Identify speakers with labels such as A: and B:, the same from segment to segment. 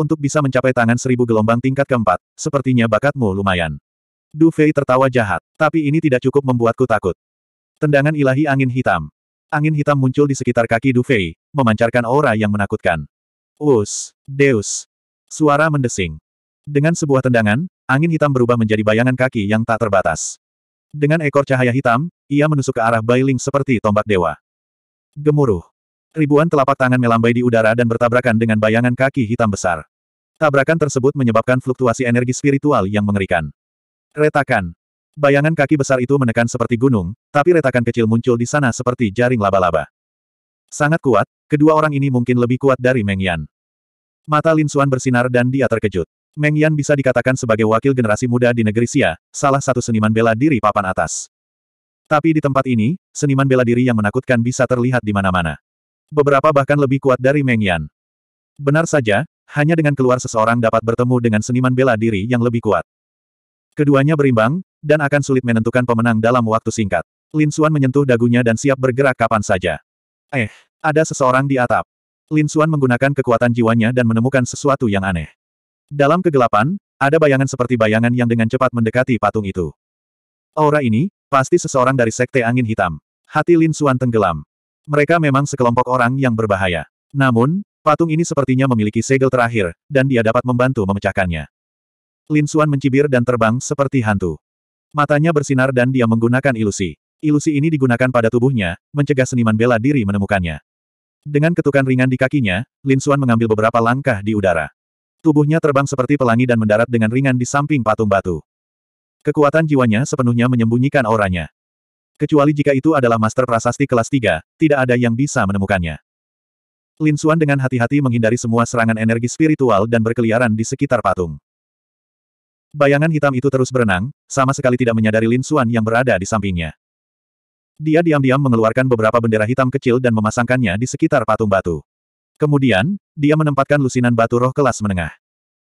A: Untuk bisa mencapai tangan seribu gelombang tingkat keempat, sepertinya bakatmu lumayan. Du Fei tertawa jahat, tapi ini tidak cukup membuatku takut. Tendangan ilahi angin hitam. Angin hitam muncul di sekitar kaki Du Fei, memancarkan aura yang menakutkan. Us, Deus. Suara mendesing. Dengan sebuah tendangan, angin hitam berubah menjadi bayangan kaki yang tak terbatas. Dengan ekor cahaya hitam, ia menusuk ke arah Bailing seperti tombak dewa. Gemuruh. Ribuan telapak tangan melambai di udara dan bertabrakan dengan bayangan kaki hitam besar. Tabrakan tersebut menyebabkan fluktuasi energi spiritual yang mengerikan. Retakan. Bayangan kaki besar itu menekan seperti gunung, tapi retakan kecil muncul di sana seperti jaring laba-laba. Sangat kuat, kedua orang ini mungkin lebih kuat dari Meng Yan. Mata Lin Xuan bersinar dan dia terkejut. Meng Yan bisa dikatakan sebagai wakil generasi muda di negeri Xia, salah satu seniman bela diri papan atas. Tapi di tempat ini, seniman bela diri yang menakutkan bisa terlihat di mana-mana beberapa bahkan lebih kuat dari Meng Yan. Benar saja, hanya dengan keluar seseorang dapat bertemu dengan seniman bela diri yang lebih kuat. Keduanya berimbang, dan akan sulit menentukan pemenang dalam waktu singkat. Lin Xuan menyentuh dagunya dan siap bergerak kapan saja. Eh, ada seseorang di atap. Lin Xuan menggunakan kekuatan jiwanya dan menemukan sesuatu yang aneh. Dalam kegelapan, ada bayangan seperti bayangan yang dengan cepat mendekati patung itu. Aura ini, pasti seseorang dari Sekte Angin Hitam. Hati Lin Xuan tenggelam. Mereka memang sekelompok orang yang berbahaya. Namun, patung ini sepertinya memiliki segel terakhir, dan dia dapat membantu memecahkannya. Lin Xuan mencibir dan terbang seperti hantu. Matanya bersinar dan dia menggunakan ilusi. Ilusi ini digunakan pada tubuhnya, mencegah seniman bela diri menemukannya. Dengan ketukan ringan di kakinya, Lin Xuan mengambil beberapa langkah di udara. Tubuhnya terbang seperti pelangi dan mendarat dengan ringan di samping patung batu. Kekuatan jiwanya sepenuhnya menyembunyikan auranya. Kecuali jika itu adalah master prasasti kelas 3, tidak ada yang bisa menemukannya. Lin Xuan dengan hati-hati menghindari semua serangan energi spiritual dan berkeliaran di sekitar patung. Bayangan hitam itu terus berenang, sama sekali tidak menyadari Lin Xuan yang berada di sampingnya. Dia diam-diam mengeluarkan beberapa bendera hitam kecil dan memasangkannya di sekitar patung batu. Kemudian, dia menempatkan lusinan batu roh kelas menengah.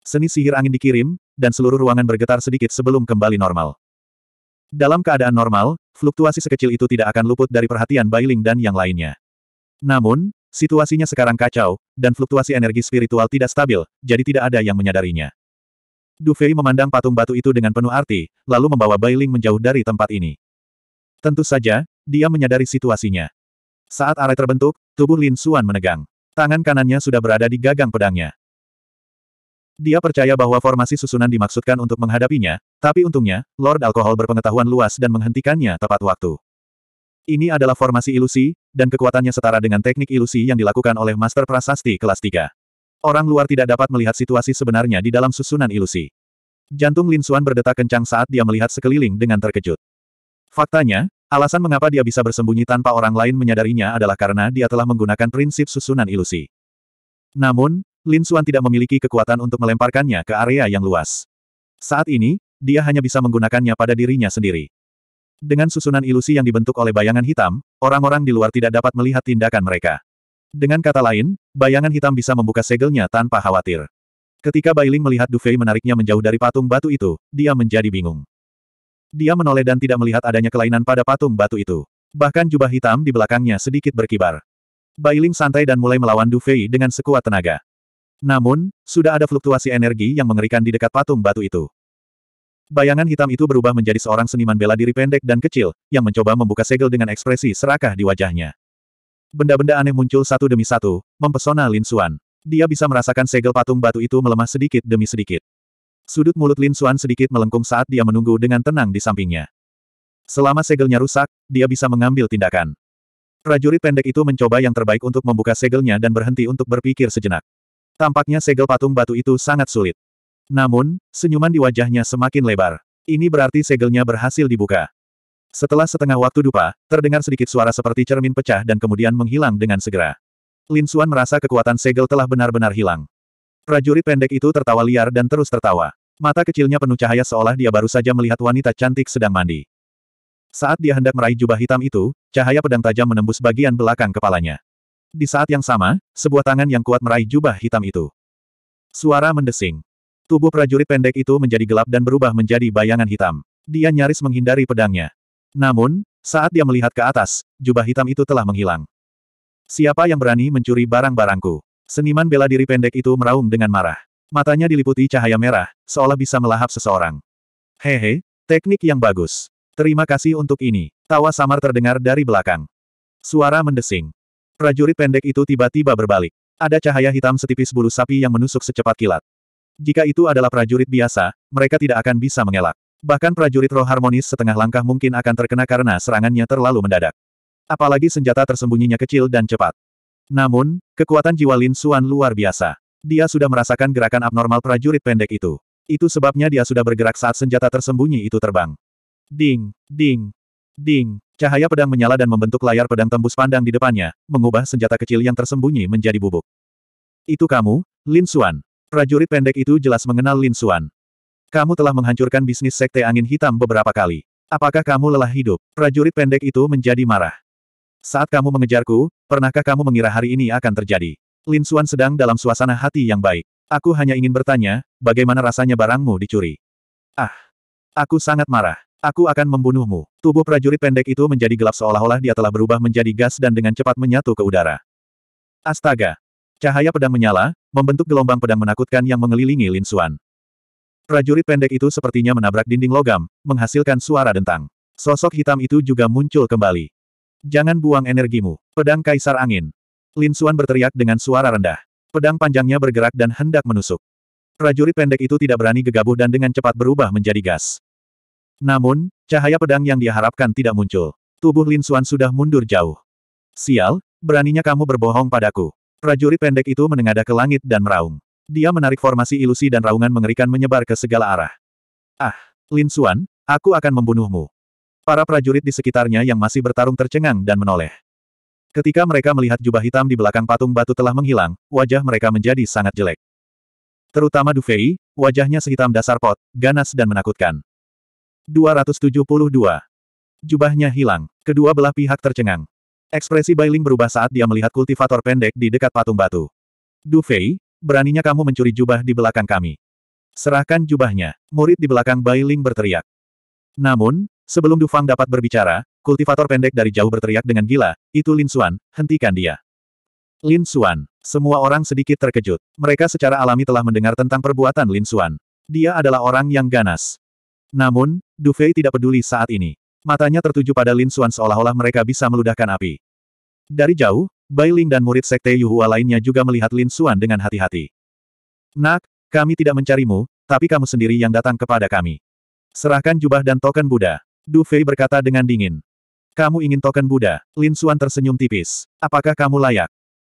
A: Seni sihir angin dikirim, dan seluruh ruangan bergetar sedikit sebelum kembali normal. Dalam keadaan normal, fluktuasi sekecil itu tidak akan luput dari perhatian Bailing dan yang lainnya. Namun, situasinya sekarang kacau, dan fluktuasi energi spiritual tidak stabil, jadi tidak ada yang menyadarinya. Du Fei memandang patung batu itu dengan penuh arti, lalu membawa Bailing menjauh dari tempat ini. Tentu saja, dia menyadari situasinya. Saat arai terbentuk, tubuh Lin Suan menegang. Tangan kanannya sudah berada di gagang pedangnya. Dia percaya bahwa formasi susunan dimaksudkan untuk menghadapinya, tapi untungnya, Lord Alkohol berpengetahuan luas dan menghentikannya tepat waktu. Ini adalah formasi ilusi, dan kekuatannya setara dengan teknik ilusi yang dilakukan oleh Master Prasasti kelas 3. Orang luar tidak dapat melihat situasi sebenarnya di dalam susunan ilusi. Jantung Lin Xuan berdetak kencang saat dia melihat sekeliling dengan terkejut. Faktanya, alasan mengapa dia bisa bersembunyi tanpa orang lain menyadarinya adalah karena dia telah menggunakan prinsip susunan ilusi. Namun, Lin Suan tidak memiliki kekuatan untuk melemparkannya ke area yang luas. Saat ini, dia hanya bisa menggunakannya pada dirinya sendiri. Dengan susunan ilusi yang dibentuk oleh bayangan hitam, orang-orang di luar tidak dapat melihat tindakan mereka. Dengan kata lain, bayangan hitam bisa membuka segelnya tanpa khawatir. Ketika Bailing melihat Dufei menariknya menjauh dari patung batu itu, dia menjadi bingung. Dia menoleh dan tidak melihat adanya kelainan pada patung batu itu. Bahkan jubah hitam di belakangnya sedikit berkibar. Bailing santai dan mulai melawan Dufei dengan sekuat tenaga. Namun, sudah ada fluktuasi energi yang mengerikan di dekat patung batu itu. Bayangan hitam itu berubah menjadi seorang seniman bela diri pendek dan kecil, yang mencoba membuka segel dengan ekspresi serakah di wajahnya. Benda-benda aneh muncul satu demi satu, mempesona Lin Xuan. Dia bisa merasakan segel patung batu itu melemah sedikit demi sedikit. Sudut mulut Lin Xuan sedikit melengkung saat dia menunggu dengan tenang di sampingnya. Selama segelnya rusak, dia bisa mengambil tindakan. Prajurit pendek itu mencoba yang terbaik untuk membuka segelnya dan berhenti untuk berpikir sejenak. Tampaknya segel patung batu itu sangat sulit. Namun, senyuman di wajahnya semakin lebar. Ini berarti segelnya berhasil dibuka. Setelah setengah waktu dupa, terdengar sedikit suara seperti cermin pecah dan kemudian menghilang dengan segera. Lin Xuan merasa kekuatan segel telah benar-benar hilang. Prajurit pendek itu tertawa liar dan terus tertawa. Mata kecilnya penuh cahaya seolah dia baru saja melihat wanita cantik sedang mandi. Saat dia hendak meraih jubah hitam itu, cahaya pedang tajam menembus bagian belakang kepalanya. Di saat yang sama, sebuah tangan yang kuat meraih jubah hitam itu. Suara mendesing. Tubuh prajurit pendek itu menjadi gelap dan berubah menjadi bayangan hitam. Dia nyaris menghindari pedangnya. Namun, saat dia melihat ke atas, jubah hitam itu telah menghilang. Siapa yang berani mencuri barang-barangku? Seniman bela diri pendek itu meraung dengan marah. Matanya diliputi cahaya merah, seolah bisa melahap seseorang. Hehe, teknik yang bagus. Terima kasih untuk ini. Tawa samar terdengar dari belakang. Suara mendesing. Prajurit pendek itu tiba-tiba berbalik. Ada cahaya hitam setipis bulu sapi yang menusuk secepat kilat. Jika itu adalah prajurit biasa, mereka tidak akan bisa mengelak. Bahkan prajurit roh harmonis setengah langkah mungkin akan terkena karena serangannya terlalu mendadak. Apalagi senjata tersembunyinya kecil dan cepat. Namun, kekuatan jiwa Lin Xuan luar biasa. Dia sudah merasakan gerakan abnormal prajurit pendek itu. Itu sebabnya dia sudah bergerak saat senjata tersembunyi itu terbang. Ding, ding, ding. Cahaya pedang menyala dan membentuk layar pedang tembus pandang di depannya, mengubah senjata kecil yang tersembunyi menjadi bubuk. Itu kamu, Lin Xuan. Prajurit pendek itu jelas mengenal Lin Xuan. Kamu telah menghancurkan bisnis sekte angin hitam beberapa kali. Apakah kamu lelah hidup? Prajurit pendek itu menjadi marah. Saat kamu mengejarku, pernahkah kamu mengira hari ini akan terjadi? Lin Xuan sedang dalam suasana hati yang baik. Aku hanya ingin bertanya, bagaimana rasanya barangmu dicuri? Ah! Aku sangat marah. Aku akan membunuhmu. Tubuh prajurit pendek itu menjadi gelap seolah-olah dia telah berubah menjadi gas dan dengan cepat menyatu ke udara. Astaga! Cahaya pedang menyala, membentuk gelombang pedang menakutkan yang mengelilingi Lin Xuan. Prajurit pendek itu sepertinya menabrak dinding logam, menghasilkan suara dentang. Sosok hitam itu juga muncul kembali. Jangan buang energimu. Pedang Kaisar Angin. Lin Xuan berteriak dengan suara rendah. Pedang panjangnya bergerak dan hendak menusuk. Prajurit pendek itu tidak berani gegabah dan dengan cepat berubah menjadi gas. Namun, cahaya pedang yang diharapkan tidak muncul. Tubuh Lin Xuan sudah mundur jauh. Sial, beraninya kamu berbohong padaku. Prajurit pendek itu menengadah ke langit dan meraung. Dia menarik formasi ilusi dan raungan mengerikan menyebar ke segala arah. Ah, Lin Xuan, aku akan membunuhmu. Para prajurit di sekitarnya yang masih bertarung tercengang dan menoleh. Ketika mereka melihat jubah hitam di belakang patung batu telah menghilang, wajah mereka menjadi sangat jelek. Terutama Dufei, wajahnya sehitam dasar pot, ganas dan menakutkan. 272. Jubahnya hilang. Kedua belah pihak tercengang. Ekspresi Bailing berubah saat dia melihat kultivator pendek di dekat patung batu. Du Fei, beraninya kamu mencuri jubah di belakang kami. Serahkan jubahnya. Murid di belakang Bailing berteriak. Namun, sebelum Du Fang dapat berbicara, kultivator pendek dari jauh berteriak dengan gila, itu Lin Xuan, hentikan dia. Lin Xuan, semua orang sedikit terkejut. Mereka secara alami telah mendengar tentang perbuatan Lin Xuan. Dia adalah orang yang ganas. Namun, Du Fei tidak peduli saat ini. Matanya tertuju pada Lin Xuan seolah-olah mereka bisa meludahkan api. Dari jauh, Bai Ling dan murid sekte Yuhua lainnya juga melihat Lin Xuan dengan hati-hati. Nak, kami tidak mencarimu, tapi kamu sendiri yang datang kepada kami. Serahkan jubah dan token Buddha. Du Fei berkata dengan dingin. Kamu ingin token Buddha? Lin Xuan tersenyum tipis. Apakah kamu layak?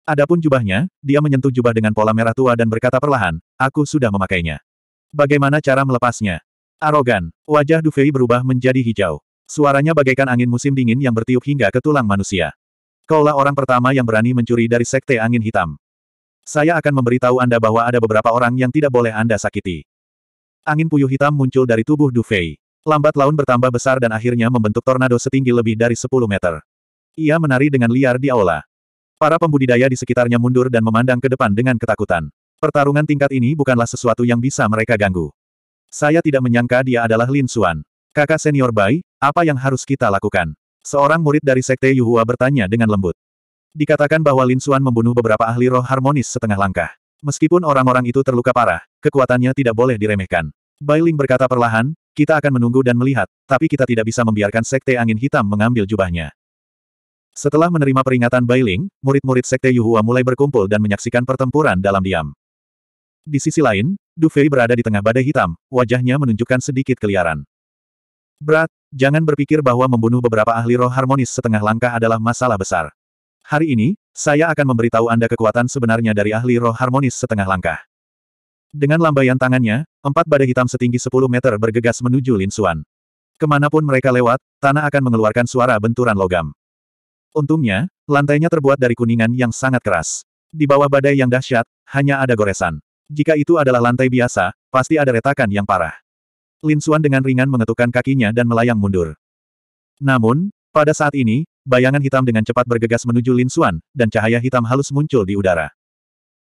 A: Adapun jubahnya, dia menyentuh jubah dengan pola merah tua dan berkata perlahan, aku sudah memakainya. Bagaimana cara melepasnya? Arogan. Wajah Dufei berubah menjadi hijau. Suaranya bagaikan angin musim dingin yang bertiup hingga ke tulang manusia. Kaulah orang pertama yang berani mencuri dari sekte angin hitam. Saya akan memberitahu Anda bahwa ada beberapa orang yang tidak boleh Anda sakiti. Angin puyuh hitam muncul dari tubuh Dufei. Lambat laun bertambah besar dan akhirnya membentuk tornado setinggi lebih dari 10 meter. Ia menari dengan liar di aula. Para pembudidaya di sekitarnya mundur dan memandang ke depan dengan ketakutan. Pertarungan tingkat ini bukanlah sesuatu yang bisa mereka ganggu. Saya tidak menyangka dia adalah Lin Xuan. Kakak senior Bai, apa yang harus kita lakukan? Seorang murid dari Sekte Yuhua bertanya dengan lembut. Dikatakan bahwa Lin Xuan membunuh beberapa ahli roh harmonis setengah langkah. Meskipun orang-orang itu terluka parah, kekuatannya tidak boleh diremehkan. Bai Ling berkata perlahan, kita akan menunggu dan melihat, tapi kita tidak bisa membiarkan Sekte Angin Hitam mengambil jubahnya. Setelah menerima peringatan Bai Ling, murid-murid Sekte Yuhua mulai berkumpul dan menyaksikan pertempuran dalam diam. Di sisi lain, Du Fei berada di tengah badai hitam, wajahnya menunjukkan sedikit keliaran. Berat, jangan berpikir bahwa membunuh beberapa ahli roh harmonis setengah langkah adalah masalah besar. Hari ini, saya akan memberitahu Anda kekuatan sebenarnya dari ahli roh harmonis setengah langkah. Dengan lambaian tangannya, empat badai hitam setinggi 10 meter bergegas menuju Lin Xuan. Kemanapun mereka lewat, tanah akan mengeluarkan suara benturan logam. Untungnya, lantainya terbuat dari kuningan yang sangat keras. Di bawah badai yang dahsyat, hanya ada goresan. Jika itu adalah lantai biasa, pasti ada retakan yang parah. Lin Xuan dengan ringan mengetukkan kakinya dan melayang mundur. Namun, pada saat ini, bayangan hitam dengan cepat bergegas menuju Lin Xuan, dan cahaya hitam halus muncul di udara.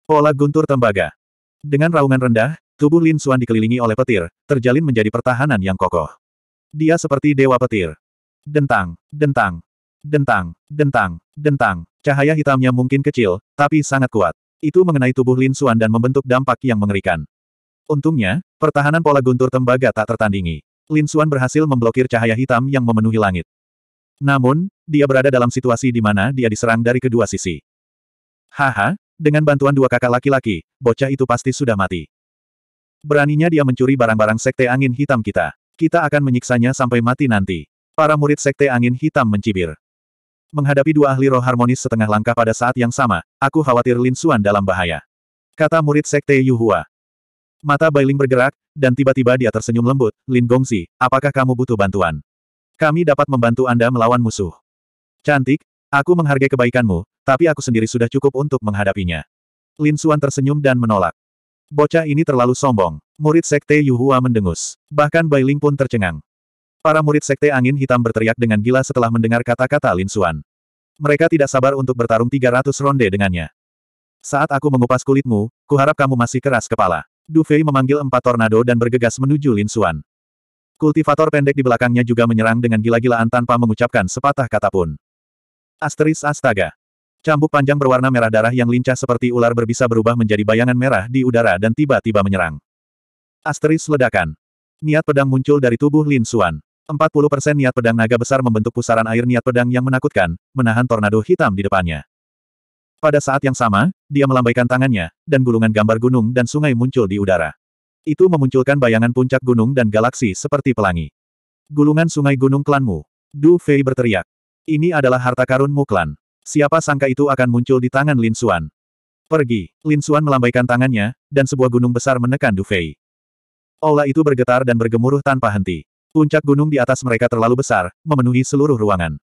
A: Pola guntur tembaga. Dengan raungan rendah, tubuh Lin Xuan dikelilingi oleh petir, terjalin menjadi pertahanan yang kokoh. Dia seperti dewa petir. Dentang, dentang, dentang, dentang, dentang. Cahaya hitamnya mungkin kecil, tapi sangat kuat. Itu mengenai tubuh Lin Suan dan membentuk dampak yang mengerikan. Untungnya, pertahanan pola guntur tembaga tak tertandingi. Lin Suan berhasil memblokir cahaya hitam yang memenuhi langit. Namun, dia berada dalam situasi di mana dia diserang dari kedua sisi. Haha, dengan bantuan dua kakak laki-laki, bocah itu pasti sudah mati. Beraninya dia mencuri barang-barang sekte angin hitam kita. Kita akan menyiksanya sampai mati nanti. Para murid sekte angin hitam mencibir. Menghadapi dua ahli roh harmonis setengah langkah pada saat yang sama, aku khawatir Lin Xuan dalam bahaya. Kata murid sekte Yuhua. Mata Bailing bergerak, dan tiba-tiba dia tersenyum lembut, Lin Gongzi, apakah kamu butuh bantuan? Kami dapat membantu Anda melawan musuh. Cantik, aku menghargai kebaikanmu, tapi aku sendiri sudah cukup untuk menghadapinya. Lin Xuan tersenyum dan menolak. Bocah ini terlalu sombong. Murid sekte Yuhua mendengus. Bahkan Bailing pun tercengang. Para murid Sekte Angin Hitam berteriak dengan gila setelah mendengar kata-kata Lin Xuan. Mereka tidak sabar untuk bertarung 300 ronde dengannya. Saat aku mengupas kulitmu, kuharap kamu masih keras kepala. Du Fei memanggil empat tornado dan bergegas menuju Lin Xuan. Kultivator pendek di belakangnya juga menyerang dengan gila-gilaan tanpa mengucapkan sepatah kata pun. Asteris astaga. Cambuk panjang berwarna merah darah yang lincah seperti ular berbisa berubah menjadi bayangan merah di udara dan tiba-tiba menyerang. Asteris ledakan. Niat pedang muncul dari tubuh Lin Xuan. 40% niat pedang naga besar membentuk pusaran air niat pedang yang menakutkan, menahan tornado hitam di depannya. Pada saat yang sama, dia melambaikan tangannya, dan gulungan gambar gunung dan sungai muncul di udara. Itu memunculkan bayangan puncak gunung dan galaksi seperti pelangi. Gulungan sungai gunung klanmu. Du Fei berteriak. Ini adalah harta karunmu klan. Siapa sangka itu akan muncul di tangan Lin Xuan. Pergi. Lin Xuan melambaikan tangannya, dan sebuah gunung besar menekan Du Fei. Ola itu bergetar dan bergemuruh tanpa henti. Puncak gunung di atas mereka terlalu besar, memenuhi seluruh ruangan.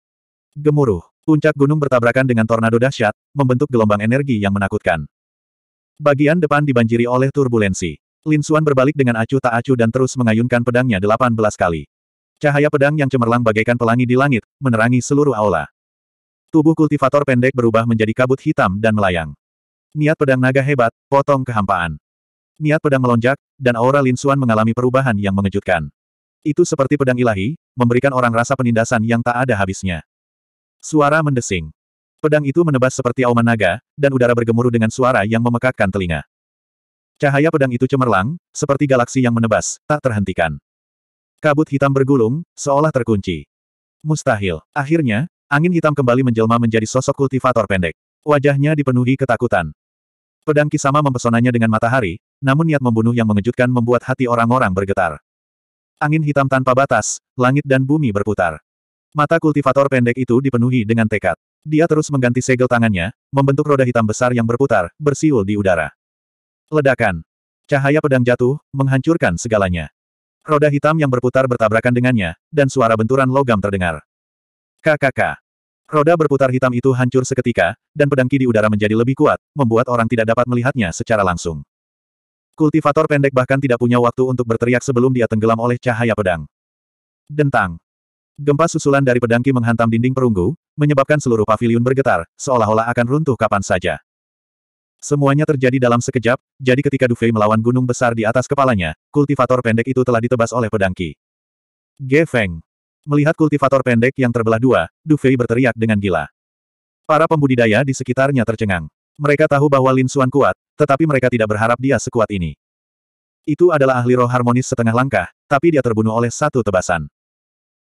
A: Gemuruh. Puncak gunung bertabrakan dengan tornado dahsyat, membentuk gelombang energi yang menakutkan. Bagian depan dibanjiri oleh turbulensi. Lin Xuan berbalik dengan acuh tak acuh dan terus mengayunkan pedangnya 18 kali. Cahaya pedang yang cemerlang bagaikan pelangi di langit, menerangi seluruh aula. Tubuh kultivator pendek berubah menjadi kabut hitam dan melayang. Niat pedang naga hebat, potong kehampaan. Niat pedang melonjak, dan aura Lin Xuan mengalami perubahan yang mengejutkan. Itu seperti pedang ilahi, memberikan orang rasa penindasan yang tak ada habisnya. Suara mendesing. Pedang itu menebas seperti auman naga, dan udara bergemuruh dengan suara yang memekakkan telinga. Cahaya pedang itu cemerlang, seperti galaksi yang menebas, tak terhentikan. Kabut hitam bergulung, seolah terkunci. Mustahil. Akhirnya, angin hitam kembali menjelma menjadi sosok kultivator pendek. Wajahnya dipenuhi ketakutan. Pedang Kisama mempesonanya dengan matahari, namun niat membunuh yang mengejutkan membuat hati orang-orang bergetar. Angin hitam tanpa batas, langit dan bumi berputar. Mata kultivator pendek itu dipenuhi dengan tekad. Dia terus mengganti segel tangannya, membentuk roda hitam besar yang berputar, bersiul di udara. Ledakan. Cahaya pedang jatuh, menghancurkan segalanya. Roda hitam yang berputar bertabrakan dengannya, dan suara benturan logam terdengar. KKK. Roda berputar hitam itu hancur seketika, dan pedang ki di udara menjadi lebih kuat, membuat orang tidak dapat melihatnya secara langsung. Kultivator pendek bahkan tidak punya waktu untuk berteriak sebelum dia tenggelam oleh cahaya pedang. Dentang. Gempa susulan dari pedangki menghantam dinding perunggu, menyebabkan seluruh paviliun bergetar, seolah-olah akan runtuh kapan saja. Semuanya terjadi dalam sekejap, jadi ketika Dufei melawan gunung besar di atas kepalanya, kultivator pendek itu telah ditebas oleh pedangki. Ge Feng. Melihat kultivator pendek yang terbelah dua, Dufei berteriak dengan gila. Para pembudidaya di sekitarnya tercengang. Mereka tahu bahwa Lin Xuan kuat, tetapi mereka tidak berharap dia sekuat ini. Itu adalah ahli roh harmonis setengah langkah, tapi dia terbunuh oleh satu tebasan.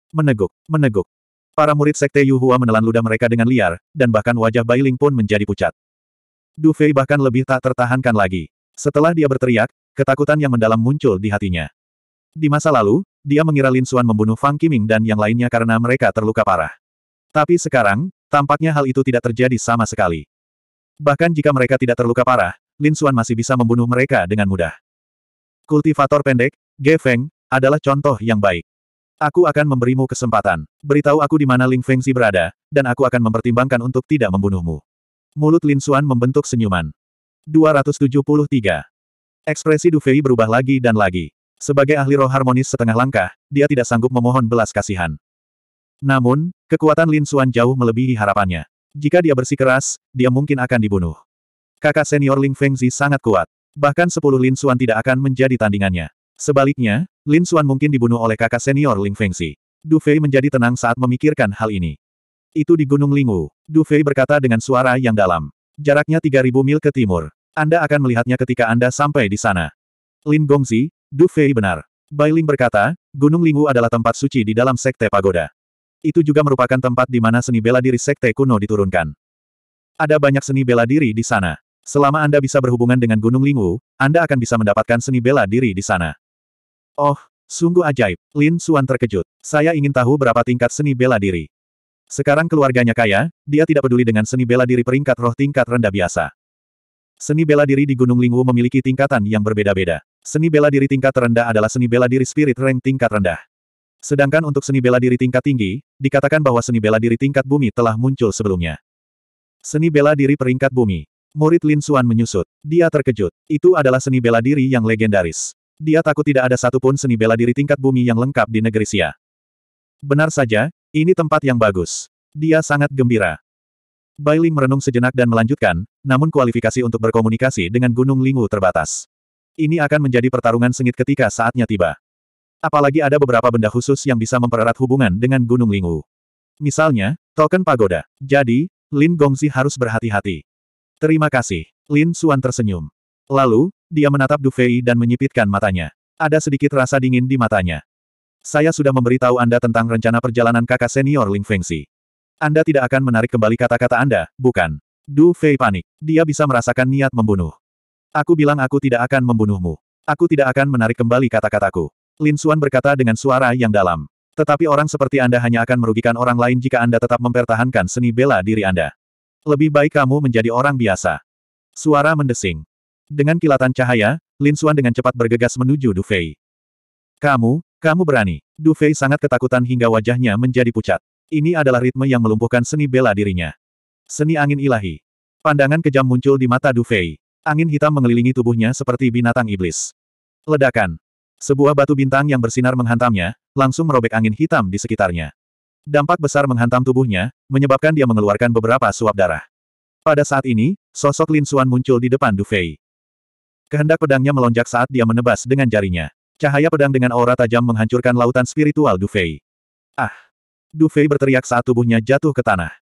A: Meneguk, meneguk. Para murid sekte Yuhua menelan ludah mereka dengan liar, dan bahkan wajah Bailing pun menjadi pucat. Du Fei bahkan lebih tak tertahankan lagi. Setelah dia berteriak, ketakutan yang mendalam muncul di hatinya. Di masa lalu, dia mengira Lin Xuan membunuh Fang Qiming dan yang lainnya karena mereka terluka parah. Tapi sekarang, tampaknya hal itu tidak terjadi sama sekali. Bahkan jika mereka tidak terluka parah, Lin Xuan masih bisa membunuh mereka dengan mudah. Kultivator pendek, Ge Feng, adalah contoh yang baik. Aku akan memberimu kesempatan. Beritahu aku di mana Ling Fengzi berada, dan aku akan mempertimbangkan untuk tidak membunuhmu. Mulut Lin Xuan membentuk senyuman. 273. Ekspresi Du Fei berubah lagi dan lagi. Sebagai ahli roh harmonis setengah langkah, dia tidak sanggup memohon belas kasihan. Namun, kekuatan Lin Xuan jauh melebihi harapannya. Jika dia bersikeras, dia mungkin akan dibunuh. Kakak senior Ling Fengzi sangat kuat. Bahkan sepuluh Lin Xuan tidak akan menjadi tandingannya. Sebaliknya, Lin Xuan mungkin dibunuh oleh kakak senior Ling Fengzi. Du Fei menjadi tenang saat memikirkan hal ini. Itu di Gunung Lingwu, Du Fei berkata dengan suara yang dalam. Jaraknya 3000 mil ke timur. Anda akan melihatnya ketika Anda sampai di sana. Lin Gongzi, Du Fei benar. Bai Ling berkata, Gunung Lingwu adalah tempat suci di dalam sekte pagoda. Itu juga merupakan tempat di mana seni bela diri sekte kuno diturunkan. Ada banyak seni bela diri di sana. Selama Anda bisa berhubungan dengan Gunung Lingwu, Anda akan bisa mendapatkan seni bela diri di sana. Oh, sungguh ajaib. Lin Suan terkejut. Saya ingin tahu berapa tingkat seni bela diri. Sekarang keluarganya kaya, dia tidak peduli dengan seni bela diri peringkat roh tingkat rendah biasa. Seni bela diri di Gunung Lingwu memiliki tingkatan yang berbeda-beda. Seni bela diri tingkat rendah adalah seni bela diri spirit rank tingkat rendah. Sedangkan untuk seni bela diri tingkat tinggi, dikatakan bahwa seni bela diri tingkat bumi telah muncul sebelumnya. Seni bela diri peringkat bumi. Murid Lin Suan menyusut. Dia terkejut. Itu adalah seni bela diri yang legendaris. Dia takut tidak ada satupun seni bela diri tingkat bumi yang lengkap di negeri Xia. Benar saja, ini tempat yang bagus. Dia sangat gembira. Ling merenung sejenak dan melanjutkan, namun kualifikasi untuk berkomunikasi dengan Gunung Lingu terbatas. Ini akan menjadi pertarungan sengit ketika saatnya tiba. Apalagi ada beberapa benda khusus yang bisa mempererat hubungan dengan Gunung Lingu. Misalnya, token pagoda. Jadi, Lin Gongzi harus berhati-hati. Terima kasih. Lin Suan tersenyum. Lalu, dia menatap Du Fei dan menyipitkan matanya. Ada sedikit rasa dingin di matanya. Saya sudah memberitahu Anda tentang rencana perjalanan kakak senior Ling Fengxi. Anda tidak akan menarik kembali kata-kata Anda, bukan? Du Fei panik. Dia bisa merasakan niat membunuh. Aku bilang aku tidak akan membunuhmu. Aku tidak akan menarik kembali kata-kataku. Lin Suan berkata dengan suara yang dalam. Tetapi orang seperti Anda hanya akan merugikan orang lain jika Anda tetap mempertahankan seni bela diri Anda. Lebih baik kamu menjadi orang biasa. Suara mendesing. Dengan kilatan cahaya, Lin Xuan dengan cepat bergegas menuju Du Fei. Kamu, kamu berani. Du Fei sangat ketakutan hingga wajahnya menjadi pucat. Ini adalah ritme yang melumpuhkan seni bela dirinya. Seni angin ilahi. Pandangan kejam muncul di mata Du Fei. Angin hitam mengelilingi tubuhnya seperti binatang iblis. Ledakan. Sebuah batu bintang yang bersinar menghantamnya, langsung merobek angin hitam di sekitarnya. Dampak besar menghantam tubuhnya, menyebabkan dia mengeluarkan beberapa suap darah. Pada saat ini, sosok Lin Xuan muncul di depan Du Fei. Kehendak pedangnya melonjak saat dia menebas dengan jarinya. Cahaya pedang dengan aura tajam menghancurkan lautan spiritual Du Fei. Ah! Du Fei berteriak saat tubuhnya jatuh ke tanah.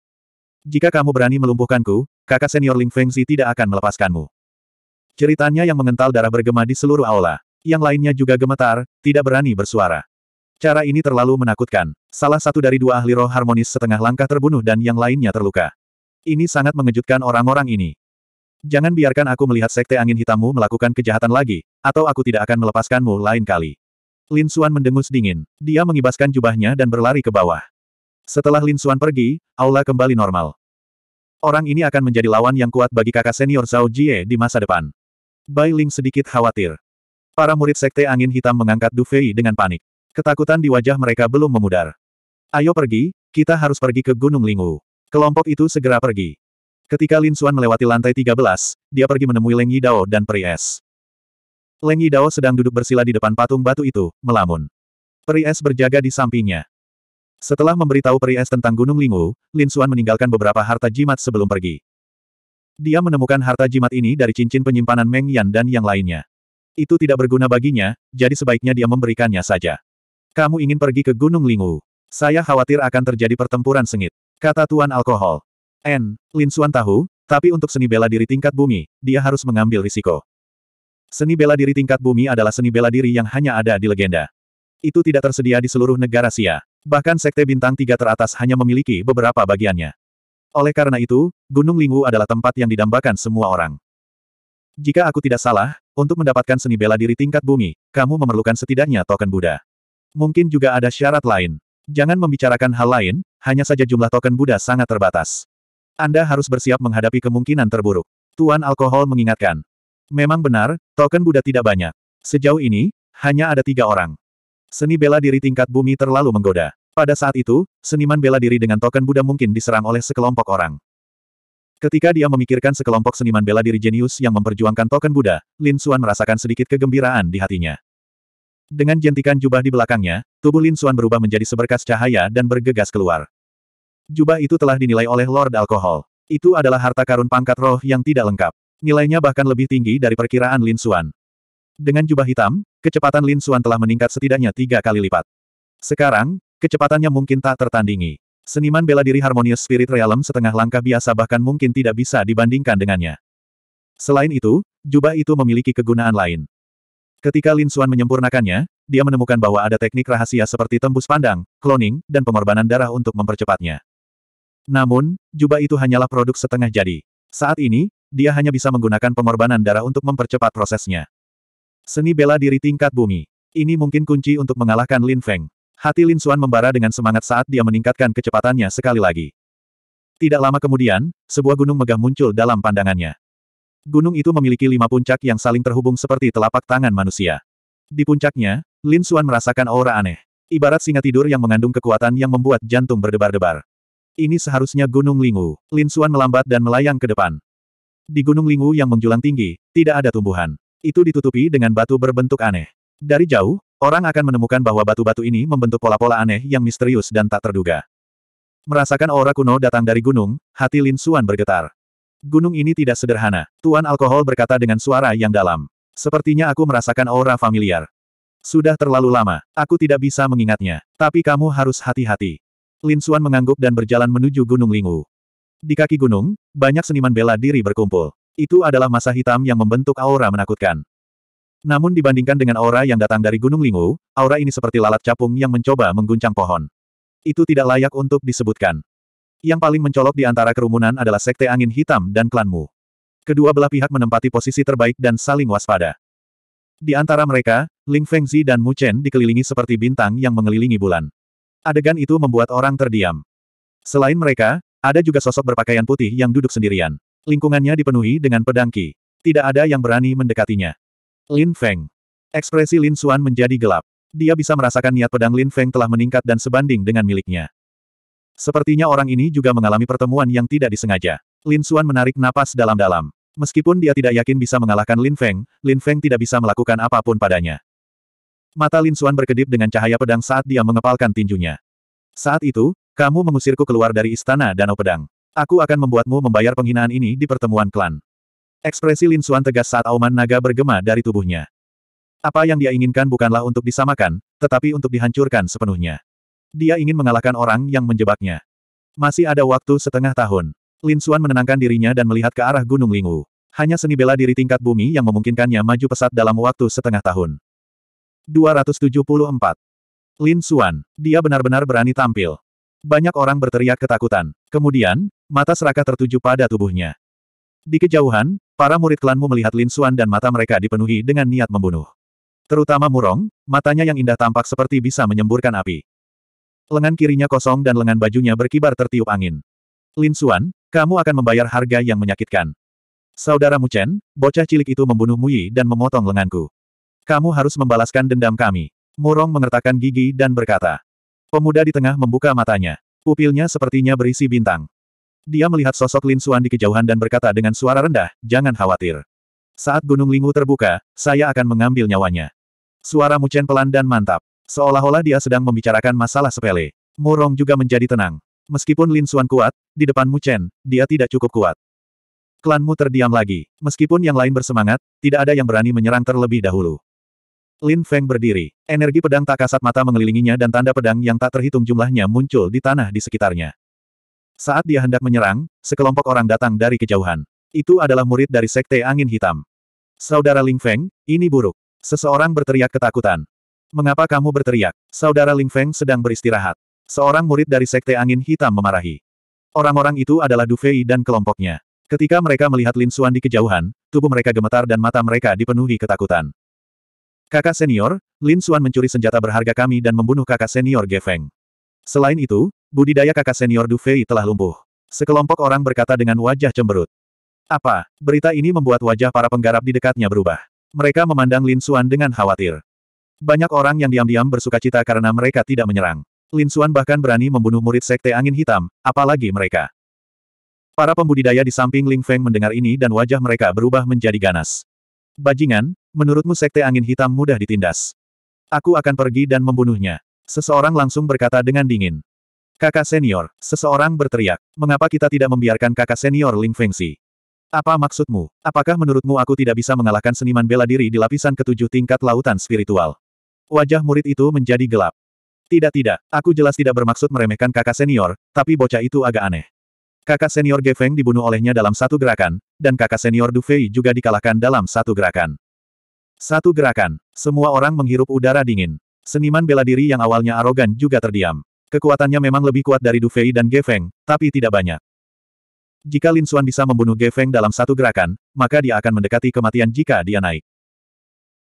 A: Jika kamu berani melumpuhkanku, kakak senior Ling Fengzi tidak akan melepaskanmu. Ceritanya yang mengental darah bergema di seluruh aula. Yang lainnya juga gemetar, tidak berani bersuara. Cara ini terlalu menakutkan. Salah satu dari dua ahli roh harmonis setengah langkah terbunuh dan yang lainnya terluka. Ini sangat mengejutkan orang-orang ini. Jangan biarkan aku melihat sekte angin hitammu melakukan kejahatan lagi, atau aku tidak akan melepaskanmu lain kali. Lin Xuan mendengus dingin. Dia mengibaskan jubahnya dan berlari ke bawah. Setelah Lin Xuan pergi, aula kembali normal. Orang ini akan menjadi lawan yang kuat bagi kakak senior Zhao Jie di masa depan. Bai Ling sedikit khawatir. Para murid sekte angin hitam mengangkat Du Fei dengan panik. Ketakutan di wajah mereka belum memudar. Ayo pergi, kita harus pergi ke Gunung Lingwu. Kelompok itu segera pergi. Ketika Lin Xuan melewati lantai 13, dia pergi menemui Leng Yidao dan Peri Es. Leng Yidao sedang duduk bersila di depan patung batu itu, melamun. Peri Es berjaga di sampingnya. Setelah memberitahu Peri Es tentang Gunung Lingwu, Lin Xuan meninggalkan beberapa harta jimat sebelum pergi. Dia menemukan harta jimat ini dari cincin penyimpanan Meng Yan dan yang lainnya. Itu tidak berguna baginya, jadi sebaiknya dia memberikannya saja. Kamu ingin pergi ke Gunung Lingu. Saya khawatir akan terjadi pertempuran sengit. Kata Tuan Alkohol. N. Lin Suan tahu, tapi untuk seni bela diri tingkat bumi, dia harus mengambil risiko. Seni bela diri tingkat bumi adalah seni bela diri yang hanya ada di legenda. Itu tidak tersedia di seluruh negara Sia. Bahkan sekte bintang tiga teratas hanya memiliki beberapa bagiannya. Oleh karena itu, Gunung Lingu adalah tempat yang didambakan semua orang. Jika aku tidak salah, untuk mendapatkan seni bela diri tingkat bumi, kamu memerlukan setidaknya token Buddha. Mungkin juga ada syarat lain. Jangan membicarakan hal lain, hanya saja jumlah token Buddha sangat terbatas. Anda harus bersiap menghadapi kemungkinan terburuk. Tuan Alkohol mengingatkan. Memang benar, token Buddha tidak banyak. Sejauh ini, hanya ada tiga orang. Seni bela diri tingkat bumi terlalu menggoda. Pada saat itu, seniman bela diri dengan token Buddha mungkin diserang oleh sekelompok orang. Ketika dia memikirkan sekelompok seniman bela diri jenius yang memperjuangkan token Buddha, Lin Xuan merasakan sedikit kegembiraan di hatinya. Dengan jentikan jubah di belakangnya, tubuh Lin Xuan berubah menjadi seberkas cahaya dan bergegas keluar. Jubah itu telah dinilai oleh Lord Alkohol. Itu adalah harta karun pangkat roh yang tidak lengkap. Nilainya bahkan lebih tinggi dari perkiraan Lin Xuan. Dengan jubah hitam, kecepatan Lin Xuan telah meningkat setidaknya tiga kali lipat. Sekarang, kecepatannya mungkin tak tertandingi. Seniman bela diri Harmonious Spirit Realm setengah langkah biasa bahkan mungkin tidak bisa dibandingkan dengannya. Selain itu, jubah itu memiliki kegunaan lain. Ketika Lin Xuan menyempurnakannya, dia menemukan bahwa ada teknik rahasia seperti tembus pandang, cloning, dan pengorbanan darah untuk mempercepatnya. Namun, jubah itu hanyalah produk setengah jadi. Saat ini, dia hanya bisa menggunakan pengorbanan darah untuk mempercepat prosesnya. Seni bela diri tingkat bumi. Ini mungkin kunci untuk mengalahkan Lin Feng. Hati Lin Xuan membara dengan semangat saat dia meningkatkan kecepatannya sekali lagi. Tidak lama kemudian, sebuah gunung megah muncul dalam pandangannya. Gunung itu memiliki lima puncak yang saling terhubung seperti telapak tangan manusia. Di puncaknya, Lin Xuan merasakan aura aneh. Ibarat singa tidur yang mengandung kekuatan yang membuat jantung berdebar-debar. Ini seharusnya Gunung Lingu. Lin Xuan melambat dan melayang ke depan. Di Gunung Lingu yang menjulang tinggi, tidak ada tumbuhan. Itu ditutupi dengan batu berbentuk aneh. Dari jauh, orang akan menemukan bahwa batu-batu ini membentuk pola-pola aneh yang misterius dan tak terduga. Merasakan aura kuno datang dari gunung, hati Lin Xuan bergetar. Gunung ini tidak sederhana, Tuan Alkohol berkata dengan suara yang dalam. Sepertinya aku merasakan aura familiar. Sudah terlalu lama, aku tidak bisa mengingatnya. Tapi kamu harus hati-hati. Lin Suan mengangguk dan berjalan menuju Gunung Lingwu. Di kaki gunung, banyak seniman bela diri berkumpul. Itu adalah masa hitam yang membentuk aura menakutkan. Namun dibandingkan dengan aura yang datang dari Gunung Lingwu, aura ini seperti lalat capung yang mencoba mengguncang pohon. Itu tidak layak untuk disebutkan. Yang paling mencolok di antara kerumunan adalah Sekte Angin Hitam dan klanmu. Kedua belah pihak menempati posisi terbaik dan saling waspada. Di antara mereka, Ling Fengzi dan Mu Chen dikelilingi seperti bintang yang mengelilingi bulan. Adegan itu membuat orang terdiam. Selain mereka, ada juga sosok berpakaian putih yang duduk sendirian. Lingkungannya dipenuhi dengan pedang ki. Tidak ada yang berani mendekatinya. Lin Feng. Ekspresi Lin Xuan menjadi gelap. Dia bisa merasakan niat pedang Lin Feng telah meningkat dan sebanding dengan miliknya. Sepertinya orang ini juga mengalami pertemuan yang tidak disengaja. Lin Xuan menarik napas dalam-dalam. Meskipun dia tidak yakin bisa mengalahkan Lin Feng, Lin Feng tidak bisa melakukan apapun padanya. Mata Lin Xuan berkedip dengan cahaya pedang saat dia mengepalkan tinjunya. Saat itu, kamu mengusirku keluar dari istana Danau Pedang. Aku akan membuatmu membayar penghinaan ini di pertemuan klan. Ekspresi Lin Xuan tegas saat auman naga bergema dari tubuhnya. Apa yang dia inginkan bukanlah untuk disamakan, tetapi untuk dihancurkan sepenuhnya. Dia ingin mengalahkan orang yang menjebaknya. Masih ada waktu setengah tahun. Lin Xuan menenangkan dirinya dan melihat ke arah Gunung Lingwu. Hanya seni bela diri tingkat bumi yang memungkinkannya maju pesat dalam waktu setengah tahun. 274. Lin Xuan, dia benar-benar berani tampil. Banyak orang berteriak ketakutan. Kemudian, mata serakah tertuju pada tubuhnya. Di kejauhan, para murid klanmu melihat Lin Xuan dan mata mereka dipenuhi dengan niat membunuh. Terutama Murong, matanya yang indah tampak seperti bisa menyemburkan api. Lengan kirinya kosong dan lengan bajunya berkibar tertiup angin. Lin Xuan, kamu akan membayar harga yang menyakitkan. Saudara Mu Chen, bocah cilik itu membunuh Mu Yi dan memotong lenganku. Kamu harus membalaskan dendam kami. Murong mengertakkan gigi dan berkata. Pemuda di tengah membuka matanya. Pupilnya sepertinya berisi bintang. Dia melihat sosok Lin Xuan di kejauhan dan berkata dengan suara rendah, jangan khawatir. Saat Gunung Lingu terbuka, saya akan mengambil nyawanya. Suara Mu Chen pelan dan mantap. Seolah-olah dia sedang membicarakan masalah sepele. Murong juga menjadi tenang. Meskipun Lin Suan kuat, di depan Mu Chen, dia tidak cukup kuat. Klanmu terdiam lagi. Meskipun yang lain bersemangat, tidak ada yang berani menyerang terlebih dahulu. Lin Feng berdiri. Energi pedang tak kasat mata mengelilinginya dan tanda pedang yang tak terhitung jumlahnya muncul di tanah di sekitarnya. Saat dia hendak menyerang, sekelompok orang datang dari kejauhan. Itu adalah murid dari Sekte Angin Hitam. Saudara Lin Feng, ini buruk. Seseorang berteriak ketakutan. Mengapa kamu berteriak? Saudara Ling Feng sedang beristirahat. Seorang murid dari Sekte Angin Hitam memarahi. Orang-orang itu adalah Du Fei dan kelompoknya. Ketika mereka melihat Lin Xuan di kejauhan, tubuh mereka gemetar dan mata mereka dipenuhi ketakutan. Kakak senior, Lin Xuan mencuri senjata berharga kami dan membunuh kakak senior Ge Feng. Selain itu, budidaya kakak senior Du Fei telah lumpuh. Sekelompok orang berkata dengan wajah cemberut. Apa? Berita ini membuat wajah para penggarap di dekatnya berubah. Mereka memandang Lin Xuan dengan khawatir. Banyak orang yang diam-diam bersuka cita karena mereka tidak menyerang. Lin Xuan bahkan berani membunuh murid Sekte Angin Hitam, apalagi mereka. Para pembudidaya di samping Ling Feng mendengar ini dan wajah mereka berubah menjadi ganas. Bajingan, menurutmu Sekte Angin Hitam mudah ditindas. Aku akan pergi dan membunuhnya. Seseorang langsung berkata dengan dingin. Kakak senior, seseorang berteriak. Mengapa kita tidak membiarkan kakak senior Ling Feng si? Apa maksudmu? Apakah menurutmu aku tidak bisa mengalahkan seniman bela diri di lapisan ketujuh tingkat lautan spiritual? Wajah murid itu menjadi gelap. Tidak tidak, aku jelas tidak bermaksud meremehkan kakak senior, tapi bocah itu agak aneh. Kakak senior Gefeng dibunuh olehnya dalam satu gerakan, dan kakak senior Dufei juga dikalahkan dalam satu gerakan. Satu gerakan, semua orang menghirup udara dingin. Seniman bela diri yang awalnya arogan juga terdiam. Kekuatannya memang lebih kuat dari Dufei dan Gefeng, tapi tidak banyak. Jika Lin Xuan bisa membunuh Gefeng dalam satu gerakan, maka dia akan mendekati kematian jika dia naik.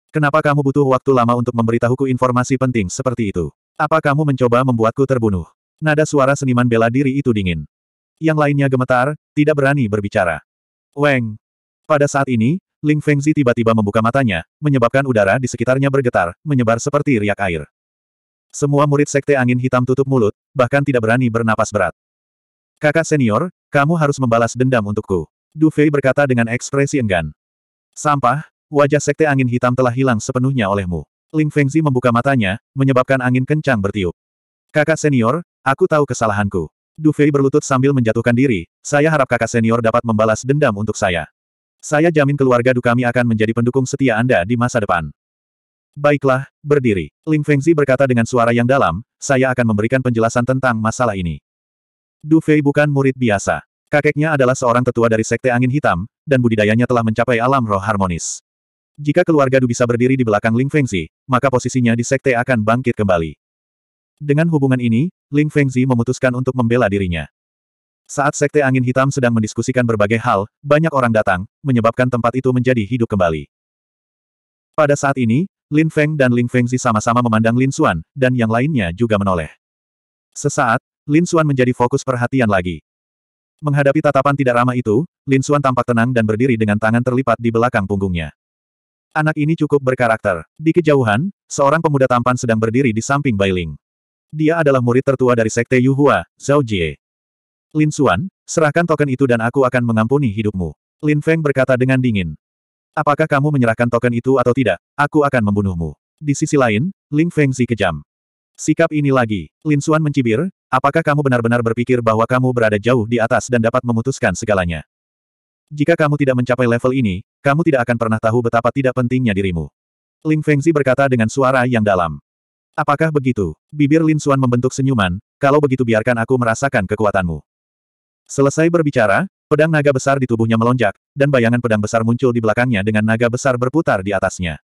A: Kenapa kamu butuh waktu lama untuk memberitahuku informasi penting seperti itu? Apa kamu mencoba membuatku terbunuh? Nada suara seniman bela diri itu dingin. Yang lainnya gemetar, tidak berani berbicara. Weng. Pada saat ini, Ling Fengzi tiba-tiba membuka matanya, menyebabkan udara di sekitarnya bergetar, menyebar seperti riak air. Semua murid sekte angin hitam tutup mulut, bahkan tidak berani bernapas berat. Kakak senior, kamu harus membalas dendam untukku. Du Fei berkata dengan ekspresi enggan. Sampah, Wajah sekte angin hitam telah hilang sepenuhnya olehmu. Ling Fengzi membuka matanya, menyebabkan angin kencang bertiup. Kakak senior, aku tahu kesalahanku. Du Fei berlutut sambil menjatuhkan diri, saya harap kakak senior dapat membalas dendam untuk saya. Saya jamin keluarga Du kami akan menjadi pendukung setia Anda di masa depan. Baiklah, berdiri. Ling Fengzi berkata dengan suara yang dalam, saya akan memberikan penjelasan tentang masalah ini. Du Fei bukan murid biasa. Kakeknya adalah seorang tetua dari Sekte Angin Hitam, dan budidayanya telah mencapai alam roh harmonis. Jika keluarga Du bisa berdiri di belakang Ling Fengzi, maka posisinya di sekte akan bangkit kembali. Dengan hubungan ini, Ling Fengzi memutuskan untuk membela dirinya. Saat sekte angin hitam sedang mendiskusikan berbagai hal, banyak orang datang, menyebabkan tempat itu menjadi hidup kembali. Pada saat ini, Lin Feng dan Ling Fengzi sama-sama memandang Lin Xuan, dan yang lainnya juga menoleh. Sesaat, Lin Xuan menjadi fokus perhatian lagi. Menghadapi tatapan tidak ramah itu, Lin Xuan tampak tenang dan berdiri dengan tangan terlipat di belakang punggungnya. Anak ini cukup berkarakter. Di kejauhan, seorang pemuda tampan sedang berdiri di samping Bailing. Dia adalah murid tertua dari Sekte Yuhua, Zhao Jie. Lin Xuan, serahkan token itu dan aku akan mengampuni hidupmu. Lin Feng berkata dengan dingin. Apakah kamu menyerahkan token itu atau tidak, aku akan membunuhmu. Di sisi lain, Lin Feng si kejam. Sikap ini lagi, Lin Xuan mencibir, apakah kamu benar-benar berpikir bahwa kamu berada jauh di atas dan dapat memutuskan segalanya? Jika kamu tidak mencapai level ini, kamu tidak akan pernah tahu betapa tidak pentingnya dirimu. Ling Fengzi berkata dengan suara yang dalam. Apakah begitu? Bibir Lin Xuan membentuk senyuman, kalau begitu biarkan aku merasakan kekuatanmu. Selesai berbicara, pedang naga besar di tubuhnya melonjak, dan bayangan pedang besar muncul di belakangnya dengan naga besar berputar di atasnya.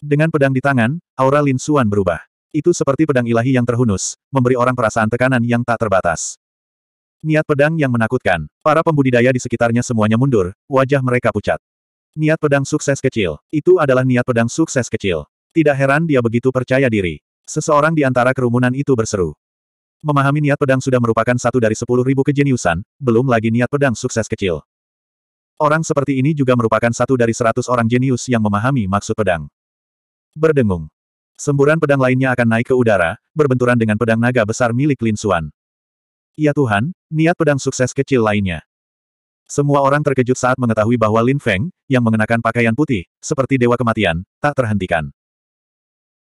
A: Dengan pedang di tangan, aura Lin Xuan berubah. Itu seperti pedang ilahi yang terhunus, memberi orang perasaan tekanan yang tak terbatas. Niat pedang yang menakutkan. Para pembudidaya di sekitarnya semuanya mundur, wajah mereka pucat. Niat pedang sukses kecil. Itu adalah niat pedang sukses kecil. Tidak heran dia begitu percaya diri. Seseorang di antara kerumunan itu berseru. Memahami niat pedang sudah merupakan satu dari sepuluh ribu kejeniusan, belum lagi niat pedang sukses kecil. Orang seperti ini juga merupakan satu dari seratus orang jenius yang memahami maksud pedang. Berdengung. Semburan pedang lainnya akan naik ke udara, berbenturan dengan pedang naga besar milik Lin Suan. Ya Tuhan, niat pedang sukses kecil lainnya. Semua orang terkejut saat mengetahui bahwa Lin Feng, yang mengenakan pakaian putih, seperti dewa kematian, tak terhentikan.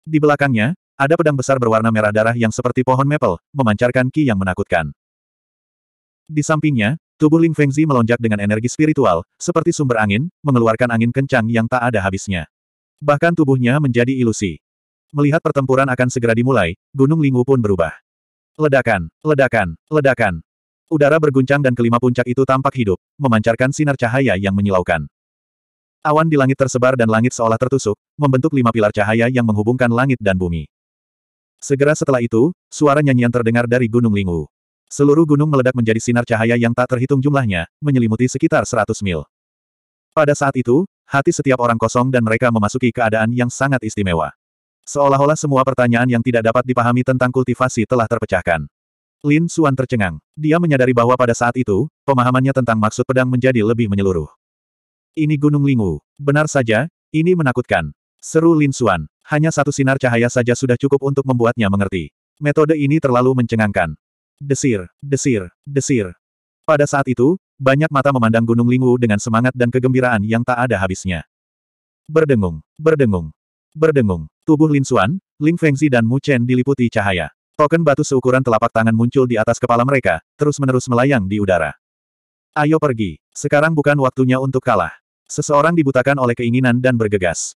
A: Di belakangnya, ada pedang besar berwarna merah darah yang seperti pohon maple, memancarkan ki yang menakutkan. Di sampingnya, tubuh Lin Fengzi melonjak dengan energi spiritual, seperti sumber angin, mengeluarkan angin kencang yang tak ada habisnya. Bahkan tubuhnya menjadi ilusi. Melihat pertempuran akan segera dimulai, Gunung Lingwu pun berubah. Ledakan, ledakan, ledakan. Udara berguncang dan kelima puncak itu tampak hidup, memancarkan sinar cahaya yang menyilaukan. Awan di langit tersebar dan langit seolah tertusuk, membentuk lima pilar cahaya yang menghubungkan langit dan bumi. Segera setelah itu, suara nyanyian terdengar dari Gunung Lingu. Seluruh gunung meledak menjadi sinar cahaya yang tak terhitung jumlahnya, menyelimuti sekitar 100 mil. Pada saat itu, hati setiap orang kosong dan mereka memasuki keadaan yang sangat istimewa. Seolah-olah semua pertanyaan yang tidak dapat dipahami tentang kultivasi telah terpecahkan. Lin Suan tercengang. Dia menyadari bahwa pada saat itu, pemahamannya tentang maksud pedang menjadi lebih menyeluruh. Ini Gunung Lingu. Benar saja, ini menakutkan. Seru Lin Suan. Hanya satu sinar cahaya saja sudah cukup untuk membuatnya mengerti. Metode ini terlalu mencengangkan. Desir, desir, desir. Pada saat itu, banyak mata memandang Gunung Lingu dengan semangat dan kegembiraan yang tak ada habisnya. Berdengung, berdengung. Berdengung, tubuh Lin Xuan, Ling Fengzi dan Mu Chen diliputi cahaya. Token batu seukuran telapak tangan muncul di atas kepala mereka, terus-menerus melayang di udara. Ayo pergi, sekarang bukan waktunya untuk kalah. Seseorang dibutakan oleh keinginan dan bergegas.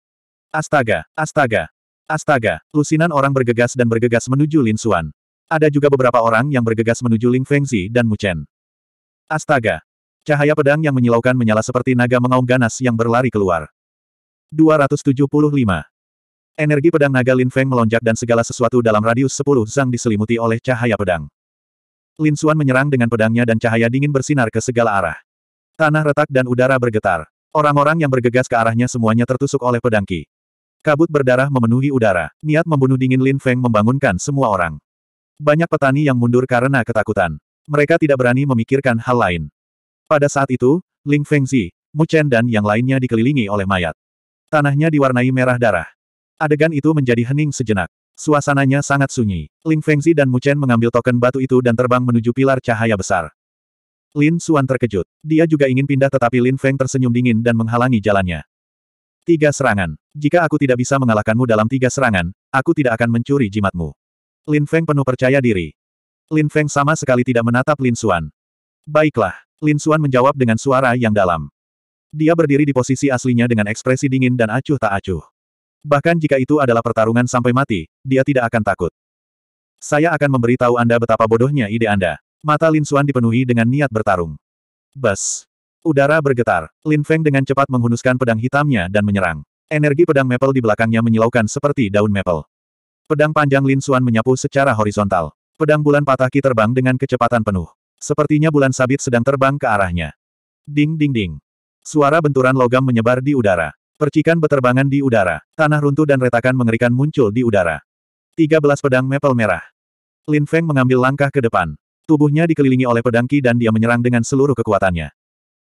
A: Astaga, astaga, astaga, lusinan orang bergegas dan bergegas menuju Lin Xuan. Ada juga beberapa orang yang bergegas menuju Ling Fengzi dan Mu Chen. Astaga, Cahaya pedang yang menyilaukan menyala seperti naga mengaum ganas yang berlari keluar. 275. Energi pedang naga Lin Feng melonjak dan segala sesuatu dalam radius 10 zang diselimuti oleh cahaya pedang. Lin Xuan menyerang dengan pedangnya dan cahaya dingin bersinar ke segala arah. Tanah retak dan udara bergetar. Orang-orang yang bergegas ke arahnya semuanya tertusuk oleh pedang Ki. Kabut berdarah memenuhi udara. Niat membunuh dingin Lin Feng membangunkan semua orang. Banyak petani yang mundur karena ketakutan. Mereka tidak berani memikirkan hal lain. Pada saat itu, Ling Zi, Mu Chen dan yang lainnya dikelilingi oleh mayat. Tanahnya diwarnai merah darah. Adegan itu menjadi hening sejenak. Suasananya sangat sunyi. Lin Fengzi dan Mu Chen mengambil token batu itu dan terbang menuju pilar cahaya besar. Lin Suan terkejut. Dia juga ingin pindah tetapi Lin Feng tersenyum dingin dan menghalangi jalannya. Tiga serangan. Jika aku tidak bisa mengalahkanmu dalam tiga serangan, aku tidak akan mencuri jimatmu. Lin Feng penuh percaya diri. Lin Feng sama sekali tidak menatap Lin Suan. Baiklah, Lin Suan menjawab dengan suara yang dalam. Dia berdiri di posisi aslinya dengan ekspresi dingin dan acuh tak acuh. Bahkan jika itu adalah pertarungan sampai mati, dia tidak akan takut. Saya akan memberitahu Anda betapa bodohnya ide Anda. Mata Lin Xuan dipenuhi dengan niat bertarung. Bas. Udara bergetar. Lin Feng dengan cepat menghunuskan pedang hitamnya dan menyerang. Energi pedang maple di belakangnya menyilaukan seperti daun maple. Pedang panjang Lin Xuan menyapu secara horizontal. Pedang bulan patah ki terbang dengan kecepatan penuh. Sepertinya bulan sabit sedang terbang ke arahnya. Ding ding ding. Suara benturan logam menyebar di udara. Percikan beterbangan di udara. Tanah runtuh dan retakan mengerikan muncul di udara. 13 pedang maple merah. Lin Feng mengambil langkah ke depan. Tubuhnya dikelilingi oleh pedang ki dan dia menyerang dengan seluruh kekuatannya.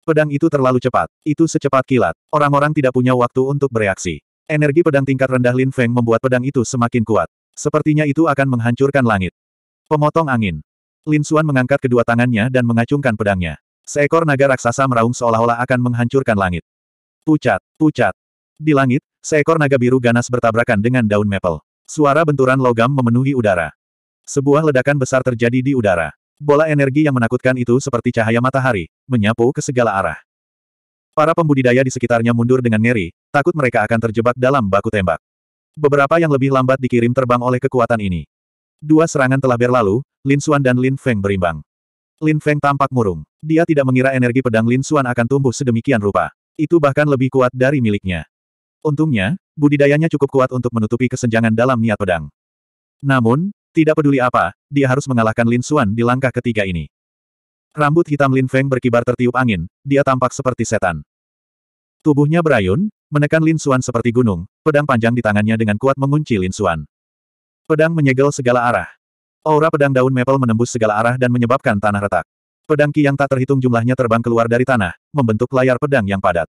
A: Pedang itu terlalu cepat. Itu secepat kilat. Orang-orang tidak punya waktu untuk bereaksi. Energi pedang tingkat rendah Lin Feng membuat pedang itu semakin kuat. Sepertinya itu akan menghancurkan langit. Pemotong angin. Lin Xuan mengangkat kedua tangannya dan mengacungkan pedangnya. Seekor naga raksasa meraung seolah-olah akan menghancurkan langit. Pucat, pucat. Di langit, seekor naga biru ganas bertabrakan dengan daun maple. Suara benturan logam memenuhi udara. Sebuah ledakan besar terjadi di udara. Bola energi yang menakutkan itu seperti cahaya matahari, menyapu ke segala arah. Para pembudidaya di sekitarnya mundur dengan ngeri, takut mereka akan terjebak dalam baku tembak. Beberapa yang lebih lambat dikirim terbang oleh kekuatan ini. Dua serangan telah berlalu, Lin Xuan dan Lin Feng berimbang. Lin Feng tampak murung. Dia tidak mengira energi pedang Lin Xuan akan tumbuh sedemikian rupa. Itu bahkan lebih kuat dari miliknya. Untungnya, budidayanya cukup kuat untuk menutupi kesenjangan dalam niat pedang. Namun, tidak peduli apa, dia harus mengalahkan Lin Xuan di langkah ketiga ini. Rambut hitam Lin Feng berkibar tertiup angin, dia tampak seperti setan. Tubuhnya berayun, menekan Lin Xuan seperti gunung, pedang panjang di tangannya dengan kuat mengunci Lin Xuan. Pedang menyegel segala arah. Aura pedang daun maple menembus segala arah dan menyebabkan tanah retak. Pedang Ki yang tak terhitung jumlahnya terbang keluar dari tanah, membentuk layar pedang yang padat.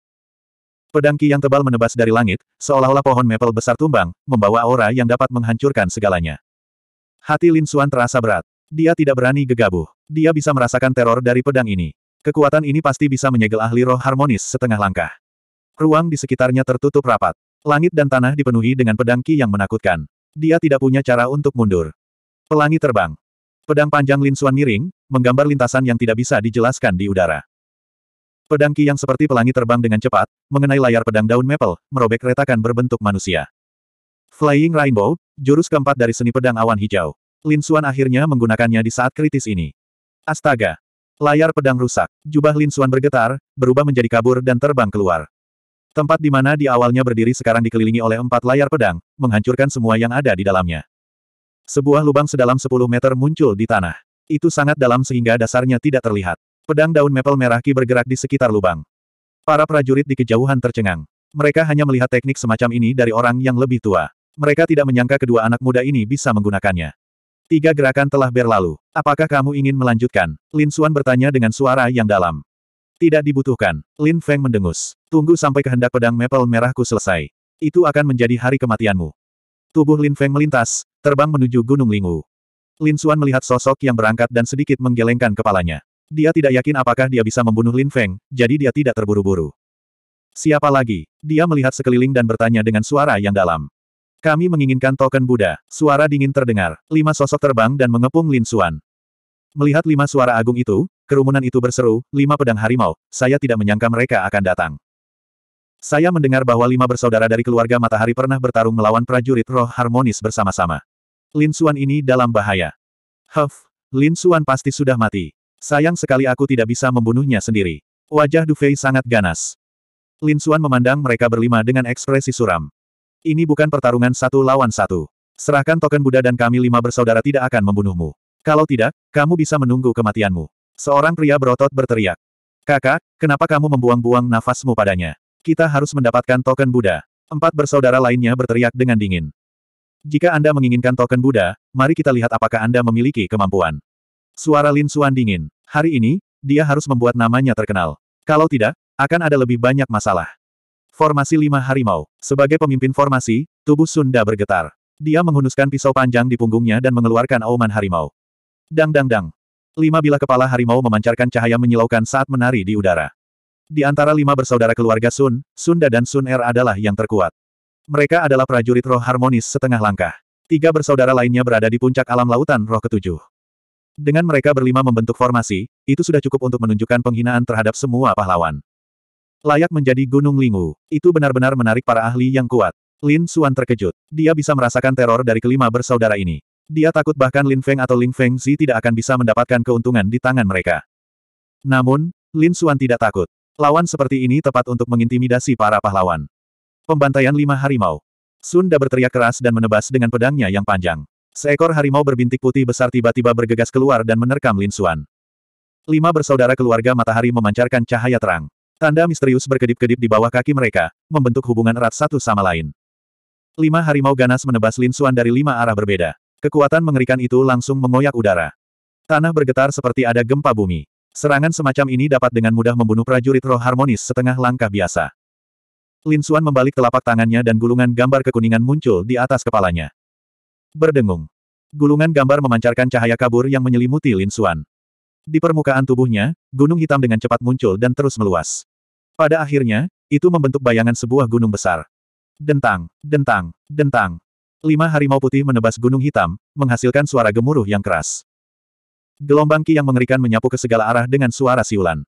A: Pedang Ki yang tebal menebas dari langit, seolah-olah pohon maple besar tumbang, membawa aura yang dapat menghancurkan segalanya. Hati Lin Xuan terasa berat. Dia tidak berani gegabah. Dia bisa merasakan teror dari pedang ini. Kekuatan ini pasti bisa menyegel ahli roh harmonis setengah langkah. Ruang di sekitarnya tertutup rapat. Langit dan tanah dipenuhi dengan pedang Ki yang menakutkan. Dia tidak punya cara untuk mundur. Pelangi terbang. Pedang panjang Lin Xuan miring, menggambar lintasan yang tidak bisa dijelaskan di udara. Pedang Ki yang seperti pelangi terbang dengan cepat, mengenai layar pedang daun maple, merobek retakan berbentuk manusia. Flying Rainbow, jurus keempat dari seni pedang awan hijau. Lin Xuan akhirnya menggunakannya di saat kritis ini. Astaga! Layar pedang rusak. Jubah Lin Xuan bergetar, berubah menjadi kabur dan terbang keluar. Tempat di mana di awalnya berdiri sekarang dikelilingi oleh empat layar pedang, menghancurkan semua yang ada di dalamnya. Sebuah lubang sedalam 10 meter muncul di tanah. Itu sangat dalam sehingga dasarnya tidak terlihat. Pedang daun maple merah ki bergerak di sekitar lubang. Para prajurit di kejauhan tercengang. Mereka hanya melihat teknik semacam ini dari orang yang lebih tua. Mereka tidak menyangka kedua anak muda ini bisa menggunakannya. Tiga gerakan telah berlalu. Apakah kamu ingin melanjutkan? Lin Xuan bertanya dengan suara yang dalam. Tidak dibutuhkan. Lin Feng mendengus. Tunggu sampai kehendak pedang maple merahku selesai. Itu akan menjadi hari kematianmu. Tubuh Lin Feng melintas, terbang menuju Gunung Lingwu. Lin Xuan melihat sosok yang berangkat dan sedikit menggelengkan kepalanya. Dia tidak yakin apakah dia bisa membunuh Lin Feng, jadi dia tidak terburu-buru. Siapa lagi? Dia melihat sekeliling dan bertanya dengan suara yang dalam. Kami menginginkan token Buddha. Suara dingin terdengar. Lima sosok terbang dan mengepung Lin Xuan. Melihat lima suara agung itu, kerumunan itu berseru, lima pedang harimau, saya tidak menyangka mereka akan datang. Saya mendengar bahwa lima bersaudara dari keluarga matahari pernah bertarung melawan prajurit roh harmonis bersama-sama. Lin Xuan ini dalam bahaya. Huff, Lin Xuan pasti sudah mati. Sayang sekali aku tidak bisa membunuhnya sendiri. Wajah Du Fei sangat ganas. Lin Xuan memandang mereka berlima dengan ekspresi suram. Ini bukan pertarungan satu lawan satu. Serahkan token Buddha dan kami lima bersaudara tidak akan membunuhmu. Kalau tidak, kamu bisa menunggu kematianmu. Seorang pria berotot berteriak. Kakak, kenapa kamu membuang-buang nafasmu padanya? Kita harus mendapatkan token Buddha. Empat bersaudara lainnya berteriak dengan dingin. Jika Anda menginginkan token Buddha, mari kita lihat apakah Anda memiliki kemampuan. Suara Lin Xuan dingin. Hari ini, dia harus membuat namanya terkenal. Kalau tidak, akan ada lebih banyak masalah. Formasi Lima Harimau. Sebagai pemimpin formasi, tubuh Sunda bergetar. Dia menghunuskan pisau panjang di punggungnya dan mengeluarkan auman harimau. Dang dang dang. Lima bila kepala harimau memancarkan cahaya menyilaukan saat menari di udara. Di antara lima bersaudara keluarga Sun, Sunda dan Sun Er adalah yang terkuat. Mereka adalah prajurit roh harmonis setengah langkah. Tiga bersaudara lainnya berada di puncak alam lautan roh ketujuh. Dengan mereka berlima membentuk formasi, itu sudah cukup untuk menunjukkan penghinaan terhadap semua pahlawan. Layak menjadi gunung lingu, itu benar-benar menarik para ahli yang kuat. Lin Xuan terkejut. Dia bisa merasakan teror dari kelima bersaudara ini. Dia takut bahkan Lin Feng atau Ling Feng Zi tidak akan bisa mendapatkan keuntungan di tangan mereka. Namun, Lin Xuan tidak takut. Lawan seperti ini tepat untuk mengintimidasi para pahlawan. Pembantaian lima harimau. Sunda berteriak keras dan menebas dengan pedangnya yang panjang. Seekor harimau berbintik putih besar tiba-tiba bergegas keluar dan menerkam Lin Xuan. Lima bersaudara keluarga matahari memancarkan cahaya terang. Tanda misterius berkedip-kedip di bawah kaki mereka, membentuk hubungan erat satu sama lain. Lima harimau ganas menebas Lin Xuan dari lima arah berbeda. Kekuatan mengerikan itu langsung mengoyak udara. Tanah bergetar seperti ada gempa bumi. Serangan semacam ini dapat dengan mudah membunuh prajurit roh harmonis setengah langkah biasa. Lin Suan membalik telapak tangannya dan gulungan gambar kekuningan muncul di atas kepalanya. Berdengung. Gulungan gambar memancarkan cahaya kabur yang menyelimuti Lin Suan. Di permukaan tubuhnya, gunung hitam dengan cepat muncul dan terus meluas. Pada akhirnya, itu membentuk bayangan sebuah gunung besar. Dentang, dentang, dentang. Lima harimau putih menebas gunung hitam, menghasilkan suara gemuruh yang keras. Gelombang ki yang mengerikan menyapu ke segala arah dengan suara siulan.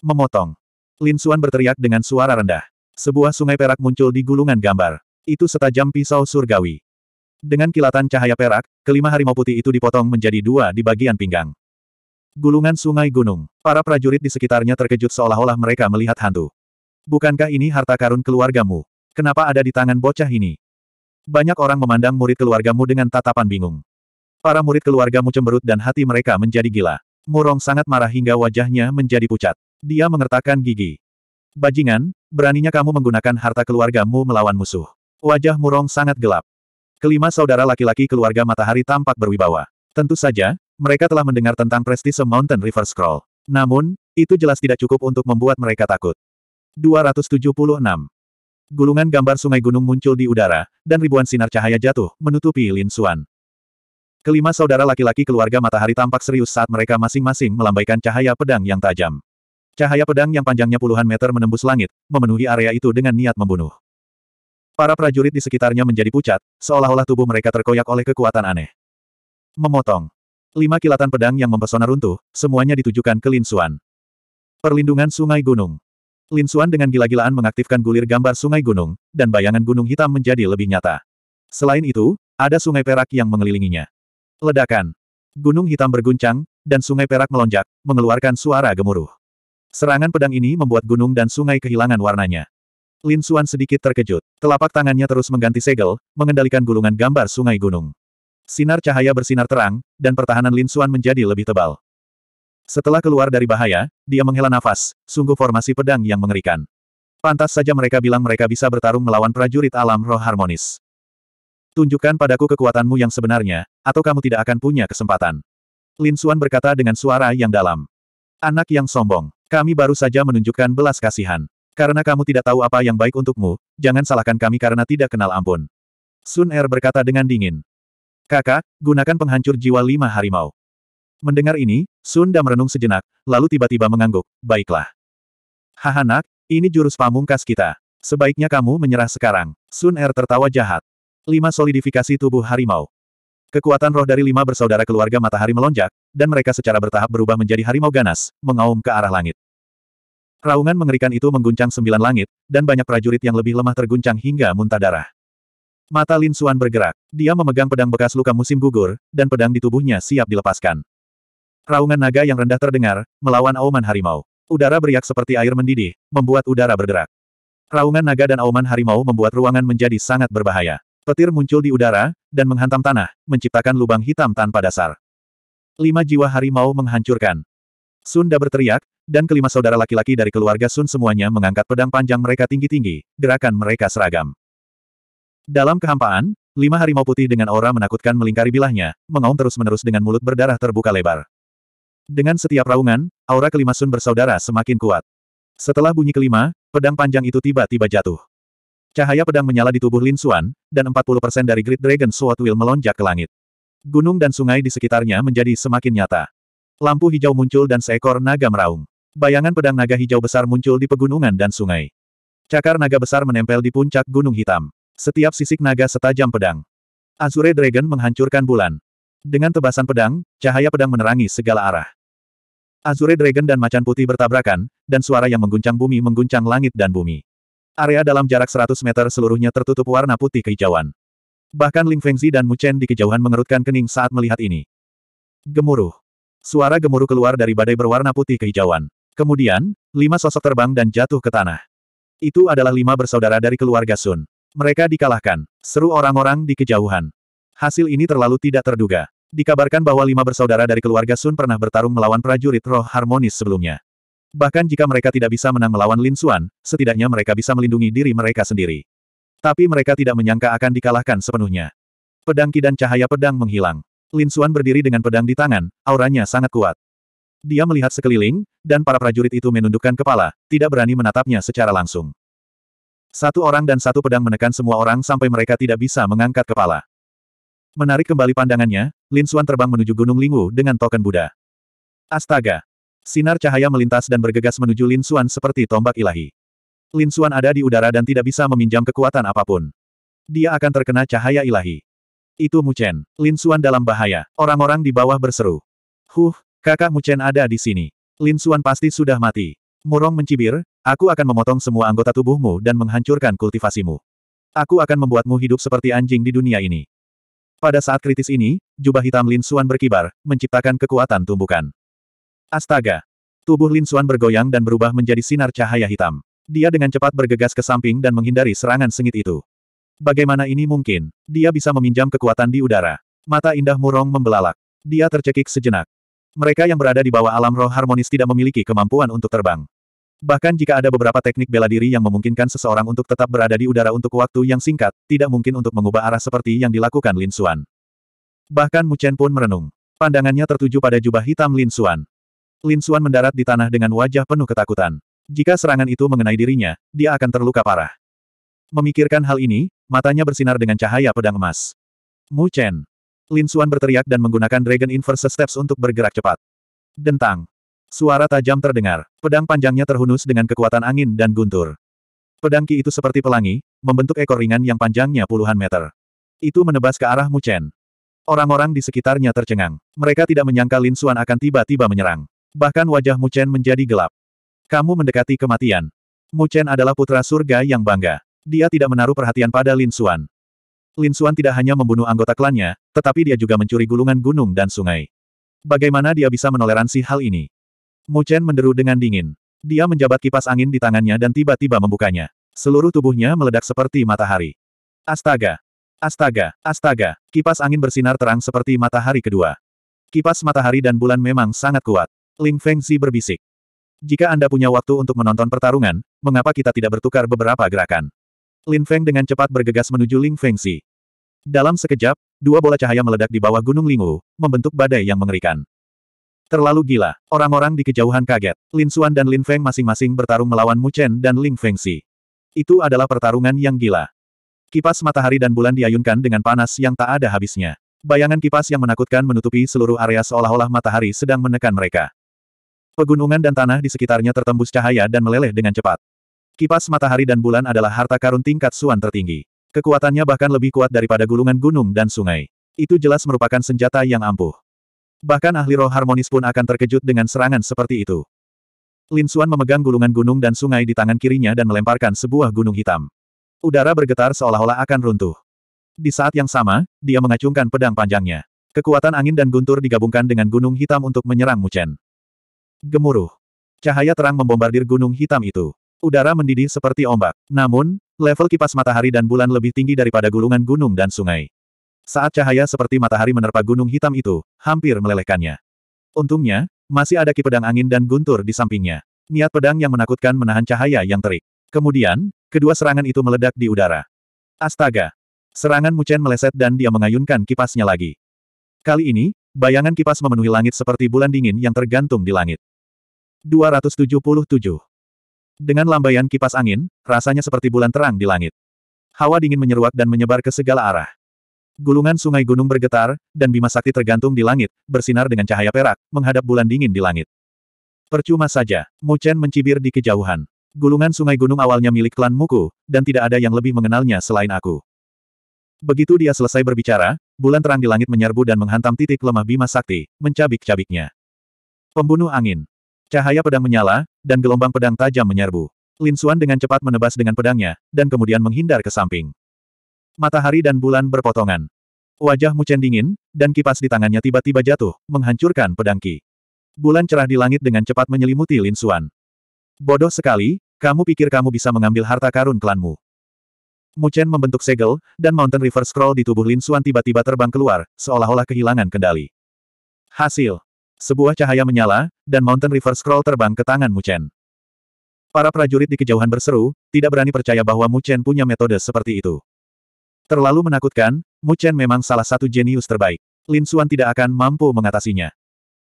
A: Memotong. Lin Suan berteriak dengan suara rendah. Sebuah sungai perak muncul di gulungan gambar. Itu setajam pisau surgawi. Dengan kilatan cahaya perak, kelima harimau putih itu dipotong menjadi dua di bagian pinggang. Gulungan sungai gunung. Para prajurit di sekitarnya terkejut seolah-olah mereka melihat hantu. Bukankah ini harta karun keluargamu? Kenapa ada di tangan bocah ini? Banyak orang memandang murid keluargamu dengan tatapan bingung. Para murid keluargamu cemberut dan hati mereka menjadi gila. Murong sangat marah hingga wajahnya menjadi pucat. Dia mengertakkan gigi. Bajingan, Beraninya kamu menggunakan harta keluargamu melawan musuh. Wajah Murong sangat gelap. Kelima saudara laki-laki keluarga matahari tampak berwibawa. Tentu saja, mereka telah mendengar tentang prestise Mountain River Scroll. Namun, itu jelas tidak cukup untuk membuat mereka takut. 276. Gulungan gambar sungai gunung muncul di udara, dan ribuan sinar cahaya jatuh, menutupi Lin Xuan. Kelima saudara laki-laki keluarga matahari tampak serius saat mereka masing-masing melambaikan cahaya pedang yang tajam. Cahaya pedang yang panjangnya puluhan meter menembus langit, memenuhi area itu dengan niat membunuh. Para prajurit di sekitarnya menjadi pucat, seolah-olah tubuh mereka terkoyak oleh kekuatan aneh. Memotong. Lima kilatan pedang yang mempesona runtuh, semuanya ditujukan ke Linsuan. Perlindungan Sungai Gunung. Linsuan dengan gila-gilaan mengaktifkan gulir gambar Sungai Gunung, dan bayangan gunung hitam menjadi lebih nyata. Selain itu, ada sungai perak yang mengelilinginya. Ledakan. Gunung hitam berguncang, dan sungai perak melonjak, mengeluarkan suara gemuruh. Serangan pedang ini membuat gunung dan sungai kehilangan warnanya. Lin Xuan sedikit terkejut. Telapak tangannya terus mengganti segel, mengendalikan gulungan gambar sungai gunung. Sinar cahaya bersinar terang, dan pertahanan Lin Xuan menjadi lebih tebal. Setelah keluar dari bahaya, dia menghela nafas, sungguh formasi pedang yang mengerikan. Pantas saja mereka bilang mereka bisa bertarung melawan prajurit alam roh harmonis. Tunjukkan padaku kekuatanmu yang sebenarnya, atau kamu tidak akan punya kesempatan. Lin Xuan berkata dengan suara yang dalam. Anak yang sombong. Kami baru saja menunjukkan belas kasihan. Karena kamu tidak tahu apa yang baik untukmu, jangan salahkan kami karena tidak kenal ampun. Sun Er berkata dengan dingin. Kakak, gunakan penghancur jiwa lima harimau. Mendengar ini, Sun Da merenung sejenak, lalu tiba-tiba mengangguk, baiklah. Hahanak, ini jurus pamungkas kita. Sebaiknya kamu menyerah sekarang. Sun Er tertawa jahat. Lima solidifikasi tubuh harimau. Kekuatan roh dari lima bersaudara keluarga matahari melonjak, dan mereka secara bertahap berubah menjadi harimau ganas, mengaum ke arah langit. Raungan mengerikan itu mengguncang sembilan langit, dan banyak prajurit yang lebih lemah terguncang hingga muntah darah. Mata Lin Suan bergerak. Dia memegang pedang bekas luka musim gugur, dan pedang di tubuhnya siap dilepaskan. Raungan naga yang rendah terdengar, melawan auman harimau. Udara beriak seperti air mendidih, membuat udara bergerak. Raungan naga dan auman harimau membuat ruangan menjadi sangat berbahaya. Petir muncul di udara, dan menghantam tanah, menciptakan lubang hitam tanpa dasar. Lima jiwa harimau menghancurkan. Sunda berteriak, dan kelima saudara laki-laki dari keluarga Sun semuanya mengangkat pedang panjang mereka tinggi-tinggi, gerakan mereka seragam. Dalam kehampaan, lima harimau putih dengan aura menakutkan melingkari bilahnya, mengaum terus-menerus dengan mulut berdarah terbuka lebar. Dengan setiap raungan, aura kelima Sun bersaudara semakin kuat. Setelah bunyi kelima, pedang panjang itu tiba-tiba jatuh. Cahaya pedang menyala di tubuh Lin Xuan, dan 40% dari Great Dragon Sword Will melonjak ke langit. Gunung dan sungai di sekitarnya menjadi semakin nyata. Lampu hijau muncul dan seekor naga meraung. Bayangan pedang naga hijau besar muncul di pegunungan dan sungai. Cakar naga besar menempel di puncak gunung hitam. Setiap sisik naga setajam pedang. Azure Dragon menghancurkan bulan. Dengan tebasan pedang, cahaya pedang menerangi segala arah. Azure Dragon dan macan putih bertabrakan, dan suara yang mengguncang bumi mengguncang langit dan bumi. Area dalam jarak 100 meter seluruhnya tertutup warna putih kehijauan. Bahkan Ling Fengzi dan Mu Chen di kejauhan mengerutkan kening saat melihat ini. Gemuruh. Suara gemuruh keluar dari badai berwarna putih kehijauan. Kemudian, lima sosok terbang dan jatuh ke tanah. Itu adalah lima bersaudara dari keluarga Sun. Mereka dikalahkan. Seru orang-orang di kejauhan. Hasil ini terlalu tidak terduga. Dikabarkan bahwa lima bersaudara dari keluarga Sun pernah bertarung melawan prajurit roh harmonis sebelumnya. Bahkan jika mereka tidak bisa menang melawan Lin Xuan, setidaknya mereka bisa melindungi diri mereka sendiri. Tapi mereka tidak menyangka akan dikalahkan sepenuhnya. Pedang Ki dan cahaya pedang menghilang. Lin Xuan berdiri dengan pedang di tangan, auranya sangat kuat. Dia melihat sekeliling, dan para prajurit itu menundukkan kepala, tidak berani menatapnya secara langsung. Satu orang dan satu pedang menekan semua orang sampai mereka tidak bisa mengangkat kepala. Menarik kembali pandangannya, Lin Xuan terbang menuju Gunung Lingwu dengan token Buddha. Astaga! Sinar cahaya melintas dan bergegas menuju Lin Xuan seperti tombak ilahi. Lin Xuan ada di udara dan tidak bisa meminjam kekuatan apapun. Dia akan terkena cahaya ilahi. Itu Mu Chen, Lin Xuan dalam bahaya. Orang-orang di bawah berseru. Huh, kakak Mu Chen ada di sini. Lin Xuan pasti sudah mati. Murong mencibir, aku akan memotong semua anggota tubuhmu dan menghancurkan kultivasimu. Aku akan membuatmu hidup seperti anjing di dunia ini. Pada saat kritis ini, jubah hitam Lin Xuan berkibar, menciptakan kekuatan tumbukan. Astaga! Tubuh Lin Xuan bergoyang dan berubah menjadi sinar cahaya hitam. Dia dengan cepat bergegas ke samping dan menghindari serangan sengit itu. Bagaimana ini mungkin? Dia bisa meminjam kekuatan di udara. Mata indah Murong membelalak. Dia tercekik sejenak. Mereka yang berada di bawah alam roh harmonis tidak memiliki kemampuan untuk terbang. Bahkan jika ada beberapa teknik bela diri yang memungkinkan seseorang untuk tetap berada di udara untuk waktu yang singkat, tidak mungkin untuk mengubah arah seperti yang dilakukan Lin Xuan. Bahkan Mu Chen pun merenung. Pandangannya tertuju pada jubah hitam Lin Xuan. Lin Xuan mendarat di tanah dengan wajah penuh ketakutan. Jika serangan itu mengenai dirinya, dia akan terluka parah. Memikirkan hal ini, matanya bersinar dengan cahaya pedang emas. Mu Chen. Lin Xuan berteriak dan menggunakan Dragon Inverse Steps untuk bergerak cepat. Dentang. Suara tajam terdengar. Pedang panjangnya terhunus dengan kekuatan angin dan guntur. Pedang Ki itu seperti pelangi, membentuk ekor ringan yang panjangnya puluhan meter. Itu menebas ke arah Mu Chen. Orang-orang di sekitarnya tercengang. Mereka tidak menyangka Lin Xuan akan tiba-tiba menyerang. Bahkan wajah Mu Chen menjadi gelap. Kamu mendekati kematian. Mu Chen adalah putra surga yang bangga. Dia tidak menaruh perhatian pada Lin Xuan. Lin Xuan tidak hanya membunuh anggota klannya, tetapi dia juga mencuri gulungan gunung dan sungai. Bagaimana dia bisa menoleransi hal ini? Mu Chen menderu dengan dingin. Dia menjabat kipas angin di tangannya dan tiba-tiba membukanya. Seluruh tubuhnya meledak seperti matahari. Astaga! Astaga! Astaga! Kipas angin bersinar terang seperti matahari kedua. Kipas matahari dan bulan memang sangat kuat. Ling Fengzi berbisik. Jika Anda punya waktu untuk menonton pertarungan, mengapa kita tidak bertukar beberapa gerakan? Lin Feng dengan cepat bergegas menuju Ling Fengzi. Dalam sekejap, dua bola cahaya meledak di bawah Gunung Lingu, membentuk badai yang mengerikan. Terlalu gila, orang-orang di kejauhan kaget. Lin Xuan dan Lin Feng masing-masing bertarung melawan Mu Chen dan Ling Fengzi. Itu adalah pertarungan yang gila. Kipas matahari dan bulan diayunkan dengan panas yang tak ada habisnya. Bayangan kipas yang menakutkan menutupi seluruh area seolah-olah matahari sedang menekan mereka. Pegunungan dan tanah di sekitarnya tertembus cahaya dan meleleh dengan cepat. Kipas matahari dan bulan adalah harta karun tingkat Suan tertinggi. Kekuatannya bahkan lebih kuat daripada gulungan gunung dan sungai. Itu jelas merupakan senjata yang ampuh. Bahkan ahli roh harmonis pun akan terkejut dengan serangan seperti itu. Lin Suan memegang gulungan gunung dan sungai di tangan kirinya dan melemparkan sebuah gunung hitam. Udara bergetar seolah-olah akan runtuh. Di saat yang sama, dia mengacungkan pedang panjangnya. Kekuatan angin dan guntur digabungkan dengan gunung hitam untuk menyerang Mu Chen. Gemuruh. Cahaya terang membombardir gunung hitam itu. Udara mendidih seperti ombak. Namun, level kipas matahari dan bulan lebih tinggi daripada gulungan gunung dan sungai. Saat cahaya seperti matahari menerpa gunung hitam itu, hampir melelehkannya. Untungnya, masih ada kipedang angin dan guntur di sampingnya. Niat pedang yang menakutkan menahan cahaya yang terik. Kemudian, kedua serangan itu meledak di udara. Astaga! Serangan Muchen meleset dan dia mengayunkan kipasnya lagi. Kali ini, bayangan kipas memenuhi langit seperti bulan dingin yang tergantung di langit. 277. Dengan lambaian kipas angin, rasanya seperti bulan terang di langit. Hawa dingin menyeruak dan menyebar ke segala arah. Gulungan sungai gunung bergetar, dan Bima Sakti tergantung di langit, bersinar dengan cahaya perak, menghadap bulan dingin di langit. Percuma saja, Mu Chen mencibir di kejauhan. Gulungan sungai gunung awalnya milik klan Muku, dan tidak ada yang lebih mengenalnya selain aku. Begitu dia selesai berbicara, bulan terang di langit menyerbu dan menghantam titik lemah Bima Sakti, mencabik-cabiknya. Pembunuh angin, Cahaya pedang menyala, dan gelombang pedang tajam menyerbu. Lin Xuan dengan cepat menebas dengan pedangnya, dan kemudian menghindar ke samping. Matahari dan bulan berpotongan. Wajah Muchen dingin, dan kipas di tangannya tiba-tiba jatuh, menghancurkan pedang Ki. Bulan cerah di langit dengan cepat menyelimuti Lin Xuan. Bodoh sekali, kamu pikir kamu bisa mengambil harta karun klanmu. Chen membentuk segel, dan Mountain River Scroll di tubuh Lin Xuan tiba-tiba terbang keluar, seolah-olah kehilangan kendali. Hasil sebuah cahaya menyala, dan Mountain River Scroll terbang ke tangan Mu Chen. Para prajurit di kejauhan berseru, tidak berani percaya bahwa Mu Chen punya metode seperti itu. Terlalu menakutkan, Mu Chen memang salah satu jenius terbaik. Lin Suan tidak akan mampu mengatasinya.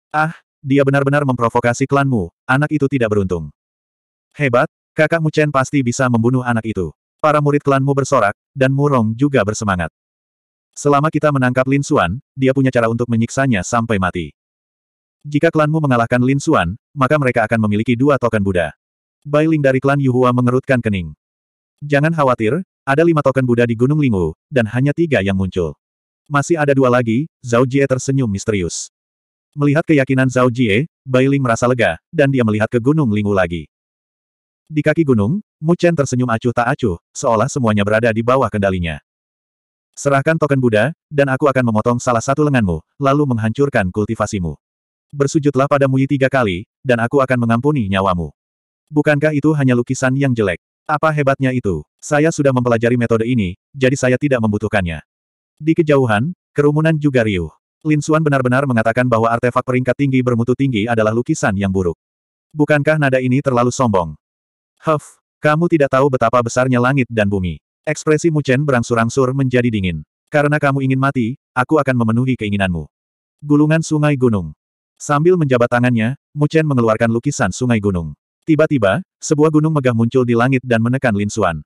A: Ah, dia benar-benar memprovokasi klanmu, anak itu tidak beruntung. Hebat, kakak Mu Chen pasti bisa membunuh anak itu. Para murid klanmu bersorak, dan Murong juga bersemangat. Selama kita menangkap Lin Suan, dia punya cara untuk menyiksanya sampai mati. Jika klanmu mengalahkan Lin Xuan, maka mereka akan memiliki dua token Buddha. Bailing dari klan Yuhua mengerutkan kening. Jangan khawatir, ada lima token Buddha di Gunung Lingwu, dan hanya tiga yang muncul. Masih ada dua lagi, Zhao Jie tersenyum misterius. Melihat keyakinan Zhao Jie, Ling merasa lega, dan dia melihat ke Gunung Lingwu lagi. Di kaki gunung, Mu Chen tersenyum acuh tak acuh, seolah semuanya berada di bawah kendalinya. Serahkan token Buddha, dan aku akan memotong salah satu lenganmu, lalu menghancurkan kultivasimu. Bersujudlah pada padamu tiga kali, dan aku akan mengampuni nyawamu. Bukankah itu hanya lukisan yang jelek? Apa hebatnya itu? Saya sudah mempelajari metode ini, jadi saya tidak membutuhkannya. Di kejauhan, kerumunan juga riuh. Lin Suan benar-benar mengatakan bahwa artefak peringkat tinggi bermutu tinggi adalah lukisan yang buruk. Bukankah nada ini terlalu sombong? Huff, kamu tidak tahu betapa besarnya langit dan bumi. Ekspresi Mu Chen berangsur-angsur menjadi dingin. Karena kamu ingin mati, aku akan memenuhi keinginanmu. Gulungan Sungai Gunung Sambil menjabat tangannya, Mu Chen mengeluarkan lukisan sungai gunung. Tiba-tiba, sebuah gunung megah muncul di langit dan menekan Lin Xuan.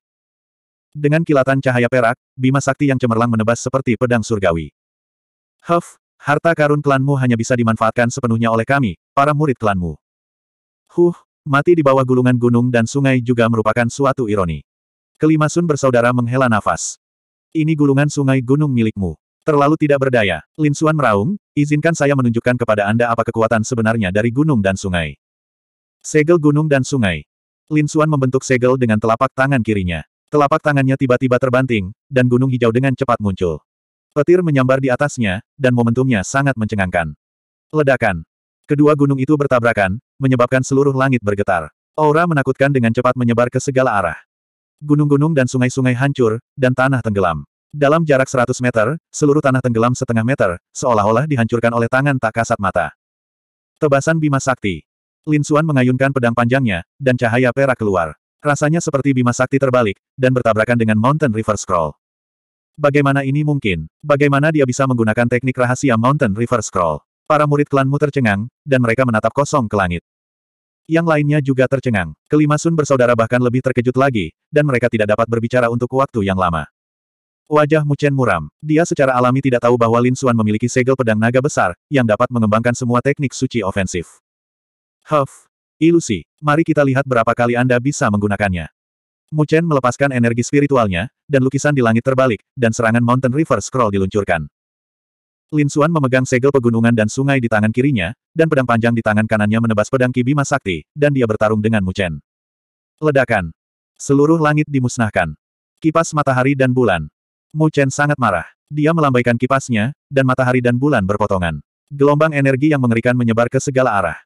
A: Dengan kilatan cahaya perak, Bima Sakti yang cemerlang menebas seperti pedang surgawi. Huff, harta karun klanmu hanya bisa dimanfaatkan sepenuhnya oleh kami, para murid klanmu. Huh, mati di bawah gulungan gunung dan sungai juga merupakan suatu ironi. Kelima Sun bersaudara menghela nafas. Ini gulungan sungai gunung milikmu. Terlalu tidak berdaya. Lin Xuan meraung, izinkan saya menunjukkan kepada Anda apa kekuatan sebenarnya dari gunung dan sungai. Segel gunung dan sungai. Lin Xuan membentuk segel dengan telapak tangan kirinya. Telapak tangannya tiba-tiba terbanting, dan gunung hijau dengan cepat muncul. Petir menyambar di atasnya, dan momentumnya sangat mencengangkan. Ledakan. Kedua gunung itu bertabrakan, menyebabkan seluruh langit bergetar. Aura menakutkan dengan cepat menyebar ke segala arah. Gunung-gunung dan sungai-sungai hancur, dan tanah tenggelam. Dalam jarak 100 meter, seluruh tanah tenggelam setengah meter, seolah-olah dihancurkan oleh tangan tak kasat mata. Tebasan Bima Sakti. Lin Xuan mengayunkan pedang panjangnya, dan cahaya perak keluar. Rasanya seperti Bima Sakti terbalik, dan bertabrakan dengan Mountain River Scroll. Bagaimana ini mungkin? Bagaimana dia bisa menggunakan teknik rahasia Mountain River Scroll? Para murid klanmu tercengang, dan mereka menatap kosong ke langit. Yang lainnya juga tercengang. Kelima Sun bersaudara bahkan lebih terkejut lagi, dan mereka tidak dapat berbicara untuk waktu yang lama. Wajah Mucen muram. Dia secara alami tidak tahu bahwa Lin Xuan memiliki segel pedang naga besar, yang dapat mengembangkan semua teknik suci ofensif. Huff. Ilusi. Mari kita lihat berapa kali Anda bisa menggunakannya. Mucen melepaskan energi spiritualnya, dan lukisan di langit terbalik, dan serangan Mountain River Scroll diluncurkan. Lin Xuan memegang segel pegunungan dan sungai di tangan kirinya, dan pedang panjang di tangan kanannya menebas pedang Ki Bima Sakti, dan dia bertarung dengan Mucen. Ledakan. Seluruh langit dimusnahkan. Kipas matahari dan bulan. Mu Chen sangat marah. Dia melambaikan kipasnya, dan matahari dan bulan berpotongan. Gelombang energi yang mengerikan menyebar ke segala arah.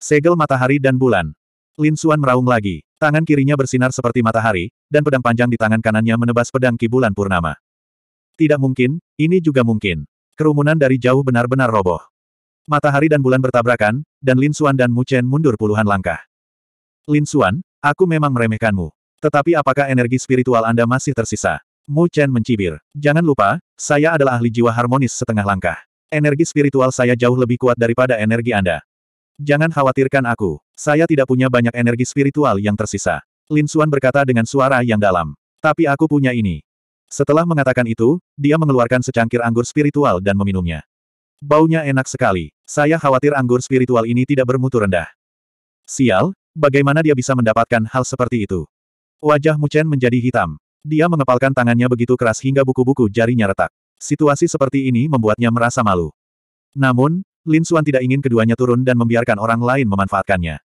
A: Segel matahari dan bulan. Lin Xuan meraung lagi. Tangan kirinya bersinar seperti matahari, dan pedang panjang di tangan kanannya menebas pedang ki bulan purnama. Tidak mungkin, ini juga mungkin. Kerumunan dari jauh benar-benar roboh. Matahari dan bulan bertabrakan, dan Lin Xuan dan Mu Chen mundur puluhan langkah. Lin Xuan, aku memang meremehkanmu. Tetapi apakah energi spiritual Anda masih tersisa? Mu Chen mencibir. Jangan lupa, saya adalah ahli jiwa harmonis setengah langkah. Energi spiritual saya jauh lebih kuat daripada energi Anda. Jangan khawatirkan aku. Saya tidak punya banyak energi spiritual yang tersisa. Lin Xuan berkata dengan suara yang dalam. Tapi aku punya ini. Setelah mengatakan itu, dia mengeluarkan secangkir anggur spiritual dan meminumnya. Baunya enak sekali. Saya khawatir anggur spiritual ini tidak bermutu rendah. Sial, bagaimana dia bisa mendapatkan hal seperti itu? Wajah Mu Chen menjadi hitam. Dia mengepalkan tangannya begitu keras hingga buku-buku jarinya retak. Situasi seperti ini membuatnya merasa malu. Namun, Lin Xuan tidak ingin keduanya turun dan membiarkan orang lain memanfaatkannya.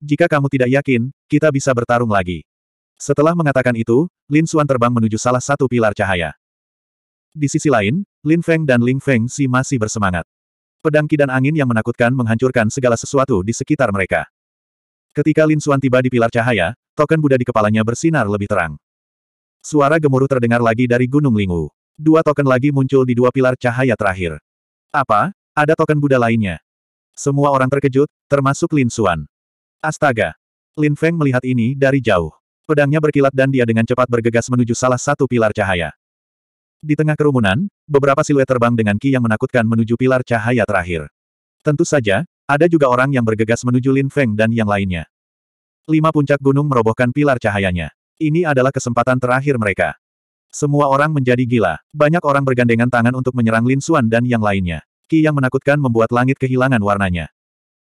A: Jika kamu tidak yakin, kita bisa bertarung lagi. Setelah mengatakan itu, Lin Xuan terbang menuju salah satu pilar cahaya. Di sisi lain, Lin Feng dan Ling Feng Si masih bersemangat. Pedang ki dan angin yang menakutkan menghancurkan segala sesuatu di sekitar mereka. Ketika Lin Xuan tiba di pilar cahaya, token Buddha di kepalanya bersinar lebih terang. Suara gemuruh terdengar lagi dari Gunung Lingu. Dua token lagi muncul di dua pilar cahaya terakhir. Apa? Ada token Buddha lainnya. Semua orang terkejut, termasuk Lin Xuan. Astaga! Lin Feng melihat ini dari jauh. Pedangnya berkilat dan dia dengan cepat bergegas menuju salah satu pilar cahaya. Di tengah kerumunan, beberapa siluet terbang dengan ki yang menakutkan menuju pilar cahaya terakhir. Tentu saja, ada juga orang yang bergegas menuju Lin Feng dan yang lainnya. Lima puncak gunung merobohkan pilar cahayanya. Ini adalah kesempatan terakhir mereka. Semua orang menjadi gila. Banyak orang bergandengan tangan untuk menyerang Lin Xuan dan yang lainnya. Ki yang menakutkan membuat langit kehilangan warnanya.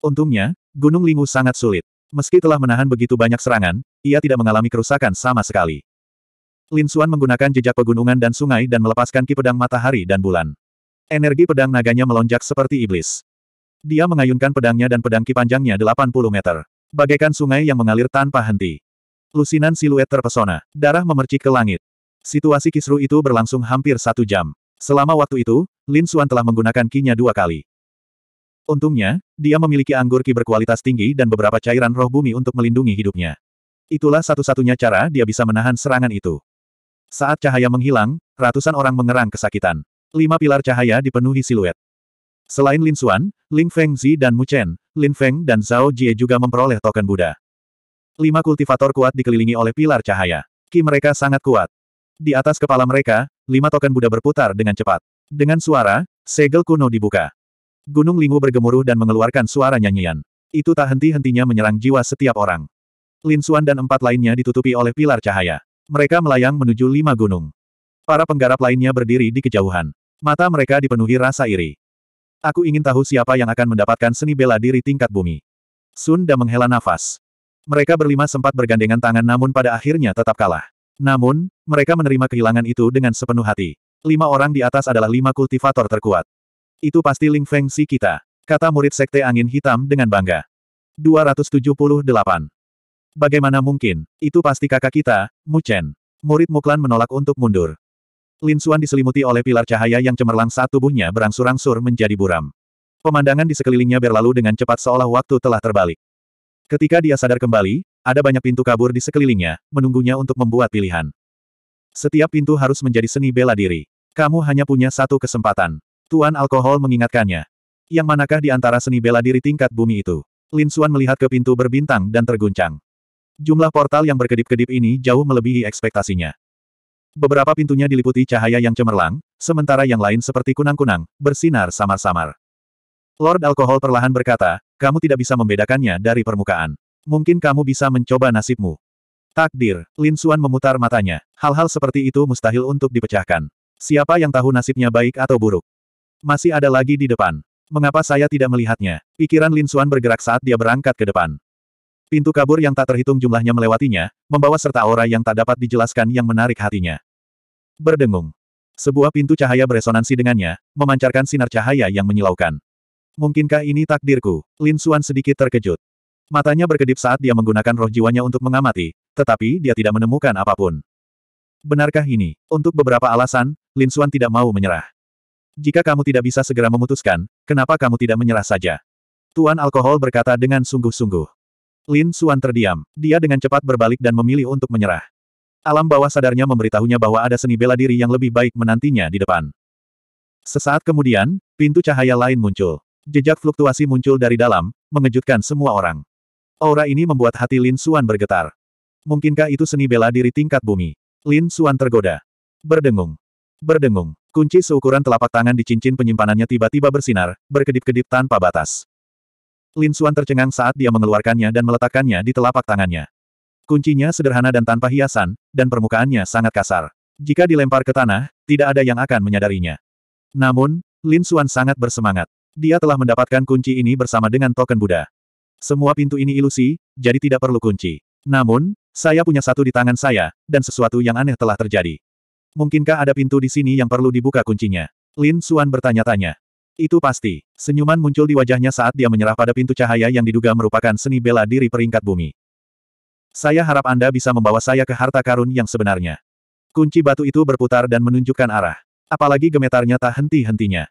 A: Untungnya, Gunung Lingu sangat sulit. Meski telah menahan begitu banyak serangan, ia tidak mengalami kerusakan sama sekali. Lin Xuan menggunakan jejak pegunungan dan sungai dan melepaskan ki pedang matahari dan bulan. Energi pedang naganya melonjak seperti iblis. Dia mengayunkan pedangnya dan pedang ki panjangnya 80 meter. Bagaikan sungai yang mengalir tanpa henti. Lusinan siluet terpesona. Darah memercik ke langit. Situasi kisru itu berlangsung hampir satu jam. Selama waktu itu, Lin Xuan telah menggunakan kinya dua kali. Untungnya, dia memiliki anggur ki berkualitas tinggi dan beberapa cairan roh bumi untuk melindungi hidupnya. Itulah satu-satunya cara dia bisa menahan serangan itu. Saat cahaya menghilang, ratusan orang mengerang kesakitan. Lima pilar cahaya dipenuhi siluet. Selain Lin Xuan, Ling Fengzi dan Mu Chen, Lin Feng dan Zhao Jie juga memperoleh token Buddha. Lima kultivator kuat dikelilingi oleh pilar cahaya. Ki mereka sangat kuat. Di atas kepala mereka, lima token Buddha berputar dengan cepat. Dengan suara, segel kuno dibuka. Gunung Lingu bergemuruh dan mengeluarkan suara nyanyian. Itu tak henti-hentinya menyerang jiwa setiap orang. Lin Suan dan empat lainnya ditutupi oleh pilar cahaya. Mereka melayang menuju lima gunung. Para penggarap lainnya berdiri di kejauhan. Mata mereka dipenuhi rasa iri. Aku ingin tahu siapa yang akan mendapatkan seni bela diri tingkat bumi. Sun Sunda menghela nafas. Mereka berlima sempat bergandengan tangan namun pada akhirnya tetap kalah. Namun, mereka menerima kehilangan itu dengan sepenuh hati. Lima orang di atas adalah lima kultivator terkuat. Itu pasti Ling Feng Si kita, kata murid Sekte Angin Hitam dengan bangga. 278. Bagaimana mungkin, itu pasti kakak kita, Mu Chen. Murid Muklan menolak untuk mundur. Lin Xuan diselimuti oleh pilar cahaya yang cemerlang saat tubuhnya berangsur-angsur menjadi buram. Pemandangan di sekelilingnya berlalu dengan cepat seolah waktu telah terbalik. Ketika dia sadar kembali, ada banyak pintu kabur di sekelilingnya, menunggunya untuk membuat pilihan. Setiap pintu harus menjadi seni bela diri. Kamu hanya punya satu kesempatan. Tuan Alkohol mengingatkannya. Yang manakah di antara seni bela diri tingkat bumi itu? Lin Xuan melihat ke pintu berbintang dan terguncang. Jumlah portal yang berkedip-kedip ini jauh melebihi ekspektasinya. Beberapa pintunya diliputi cahaya yang cemerlang, sementara yang lain seperti kunang-kunang, bersinar samar-samar. Lord Alkohol perlahan berkata, kamu tidak bisa membedakannya dari permukaan. Mungkin kamu bisa mencoba nasibmu. Takdir, Lin Suan memutar matanya. Hal-hal seperti itu mustahil untuk dipecahkan. Siapa yang tahu nasibnya baik atau buruk? Masih ada lagi di depan. Mengapa saya tidak melihatnya? Pikiran Lin Suan bergerak saat dia berangkat ke depan. Pintu kabur yang tak terhitung jumlahnya melewatinya, membawa serta aura yang tak dapat dijelaskan yang menarik hatinya. Berdengung. Sebuah pintu cahaya beresonansi dengannya, memancarkan sinar cahaya yang menyilaukan. Mungkinkah ini takdirku? Lin Xuan sedikit terkejut. Matanya berkedip saat dia menggunakan roh jiwanya untuk mengamati, tetapi dia tidak menemukan apapun. Benarkah ini? Untuk beberapa alasan, Lin Xuan tidak mau menyerah. Jika kamu tidak bisa segera memutuskan, kenapa kamu tidak menyerah saja? Tuan Alkohol berkata dengan sungguh-sungguh. Lin Xuan terdiam. Dia dengan cepat berbalik dan memilih untuk menyerah. Alam bawah sadarnya memberitahunya bahwa ada seni bela diri yang lebih baik menantinya di depan. Sesaat kemudian, pintu cahaya lain muncul. Jejak fluktuasi muncul dari dalam, mengejutkan semua orang. Aura ini membuat hati Lin Suan bergetar. Mungkinkah itu seni bela diri tingkat bumi? Lin Suan tergoda. Berdengung. Berdengung. Kunci seukuran telapak tangan di cincin penyimpanannya tiba-tiba bersinar, berkedip-kedip tanpa batas. Lin Suan tercengang saat dia mengeluarkannya dan meletakkannya di telapak tangannya. Kuncinya sederhana dan tanpa hiasan, dan permukaannya sangat kasar. Jika dilempar ke tanah, tidak ada yang akan menyadarinya. Namun, Lin Suan sangat bersemangat. Dia telah mendapatkan kunci ini bersama dengan token Buddha. Semua pintu ini ilusi, jadi tidak perlu kunci. Namun, saya punya satu di tangan saya, dan sesuatu yang aneh telah terjadi. Mungkinkah ada pintu di sini yang perlu dibuka kuncinya? Lin Suan bertanya-tanya. Itu pasti. Senyuman muncul di wajahnya saat dia menyerah pada pintu cahaya yang diduga merupakan seni bela diri peringkat bumi. Saya harap Anda bisa membawa saya ke harta karun yang sebenarnya. Kunci batu itu berputar dan menunjukkan arah. Apalagi gemetarnya tak henti-hentinya.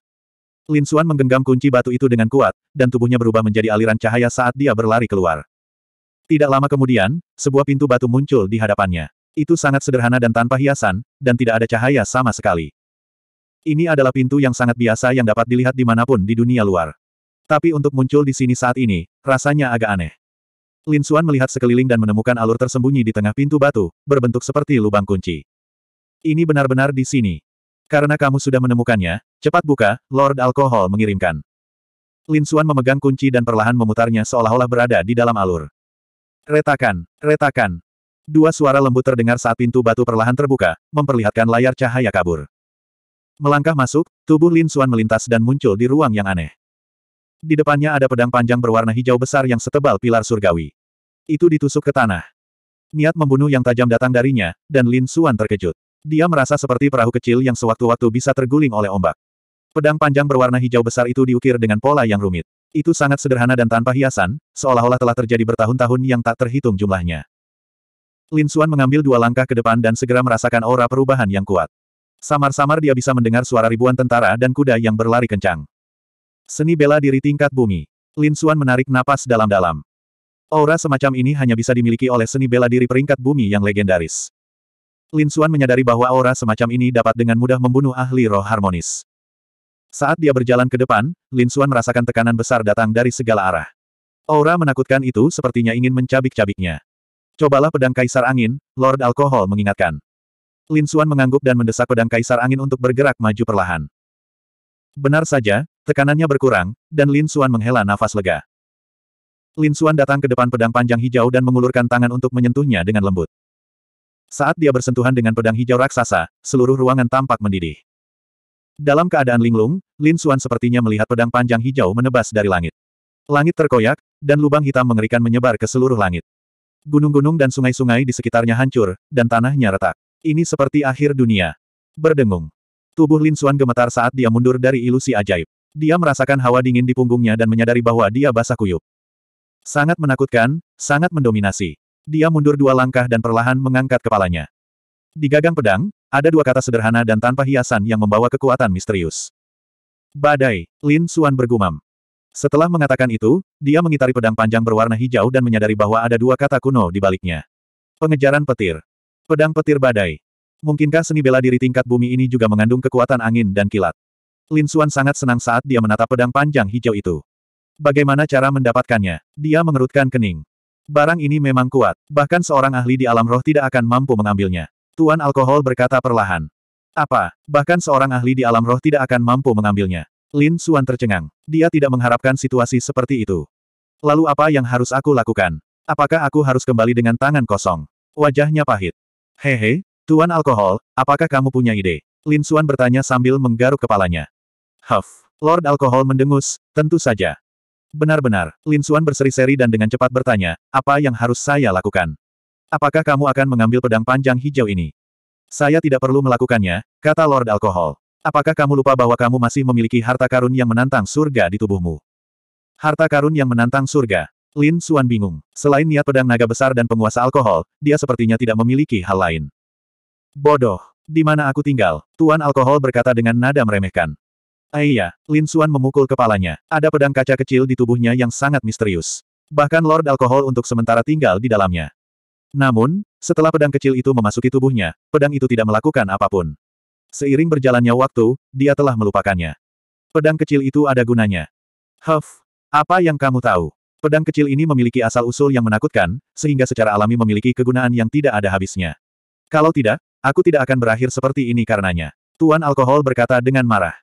A: Lin Xuan menggenggam kunci batu itu dengan kuat, dan tubuhnya berubah menjadi aliran cahaya saat dia berlari keluar. Tidak lama kemudian, sebuah pintu batu muncul di hadapannya. Itu sangat sederhana dan tanpa hiasan, dan tidak ada cahaya sama sekali. Ini adalah pintu yang sangat biasa yang dapat dilihat dimanapun di dunia luar. Tapi untuk muncul di sini saat ini, rasanya agak aneh. Lin Xuan melihat sekeliling dan menemukan alur tersembunyi di tengah pintu batu, berbentuk seperti lubang kunci. Ini benar-benar di sini. Karena kamu sudah menemukannya, cepat buka, Lord Alkohol mengirimkan. Lin Xuan memegang kunci dan perlahan memutarnya seolah-olah berada di dalam alur. Retakan, retakan. Dua suara lembut terdengar saat pintu batu perlahan terbuka, memperlihatkan layar cahaya kabur. Melangkah masuk, tubuh Lin Xuan melintas dan muncul di ruang yang aneh. Di depannya ada pedang panjang berwarna hijau besar yang setebal pilar surgawi. Itu ditusuk ke tanah. Niat membunuh yang tajam datang darinya, dan Lin Xuan terkejut. Dia merasa seperti perahu kecil yang sewaktu-waktu bisa terguling oleh ombak. Pedang panjang berwarna hijau besar itu diukir dengan pola yang rumit. Itu sangat sederhana dan tanpa hiasan, seolah-olah telah terjadi bertahun-tahun yang tak terhitung jumlahnya. Lin Xuan mengambil dua langkah ke depan dan segera merasakan aura perubahan yang kuat. Samar-samar dia bisa mendengar suara ribuan tentara dan kuda yang berlari kencang. Seni bela diri tingkat bumi. Lin Xuan menarik napas dalam-dalam. Aura semacam ini hanya bisa dimiliki oleh seni bela diri peringkat bumi yang legendaris. Lin Xuan menyadari bahwa aura semacam ini dapat dengan mudah membunuh ahli roh harmonis. Saat dia berjalan ke depan, Lin Xuan merasakan tekanan besar datang dari segala arah. Aura menakutkan itu sepertinya ingin mencabik-cabiknya. Cobalah pedang kaisar angin, Lord Alkohol mengingatkan. Lin Xuan mengangguk dan mendesak pedang kaisar angin untuk bergerak maju perlahan. Benar saja, tekanannya berkurang, dan Lin Xuan menghela nafas lega. Lin Xuan datang ke depan pedang panjang hijau dan mengulurkan tangan untuk menyentuhnya dengan lembut. Saat dia bersentuhan dengan pedang hijau raksasa, seluruh ruangan tampak mendidih. Dalam keadaan linglung, Lin Xuan sepertinya melihat pedang panjang hijau menebas dari langit. Langit terkoyak, dan lubang hitam mengerikan menyebar ke seluruh langit. Gunung-gunung dan sungai-sungai di sekitarnya hancur, dan tanahnya retak. Ini seperti akhir dunia. Berdengung. Tubuh Lin Xuan gemetar saat dia mundur dari ilusi ajaib. Dia merasakan hawa dingin di punggungnya dan menyadari bahwa dia basah kuyup. Sangat menakutkan, sangat mendominasi. Dia mundur dua langkah dan perlahan mengangkat kepalanya. Di gagang pedang, ada dua kata sederhana dan tanpa hiasan yang membawa kekuatan misterius. Badai, Lin Suan bergumam. Setelah mengatakan itu, dia mengitari pedang panjang berwarna hijau dan menyadari bahwa ada dua kata kuno di baliknya. Pengejaran petir. Pedang petir badai. Mungkinkah seni bela diri tingkat bumi ini juga mengandung kekuatan angin dan kilat? Lin Suan sangat senang saat dia menatap pedang panjang hijau itu. Bagaimana cara mendapatkannya? Dia mengerutkan kening. Barang ini memang kuat, bahkan seorang ahli di alam roh tidak akan mampu mengambilnya. Tuan Alkohol berkata perlahan. Apa, bahkan seorang ahli di alam roh tidak akan mampu mengambilnya. Lin Suan tercengang. Dia tidak mengharapkan situasi seperti itu. Lalu apa yang harus aku lakukan? Apakah aku harus kembali dengan tangan kosong? Wajahnya pahit. Hehe, Tuan Alkohol, apakah kamu punya ide? Lin Suan bertanya sambil menggaruk kepalanya. Huff, Lord Alkohol mendengus, tentu saja. Benar-benar, Lin Suan berseri-seri dan dengan cepat bertanya, apa yang harus saya lakukan? Apakah kamu akan mengambil pedang panjang hijau ini? Saya tidak perlu melakukannya, kata Lord Alkohol. Apakah kamu lupa bahwa kamu masih memiliki harta karun yang menantang surga di tubuhmu? Harta karun yang menantang surga. Lin Suan bingung. Selain niat pedang naga besar dan penguasa alkohol, dia sepertinya tidak memiliki hal lain. Bodoh. Di mana aku tinggal? Tuan alkohol berkata dengan nada meremehkan. Aiyah, Lin Suan memukul kepalanya. Ada pedang kaca kecil di tubuhnya yang sangat misterius. Bahkan Lord Alkohol untuk sementara tinggal di dalamnya. Namun, setelah pedang kecil itu memasuki tubuhnya, pedang itu tidak melakukan apapun. Seiring berjalannya waktu, dia telah melupakannya. Pedang kecil itu ada gunanya. Huff, apa yang kamu tahu? Pedang kecil ini memiliki asal-usul yang menakutkan, sehingga secara alami memiliki kegunaan yang tidak ada habisnya. Kalau tidak, aku tidak akan berakhir seperti ini karenanya. Tuan Alkohol berkata dengan marah.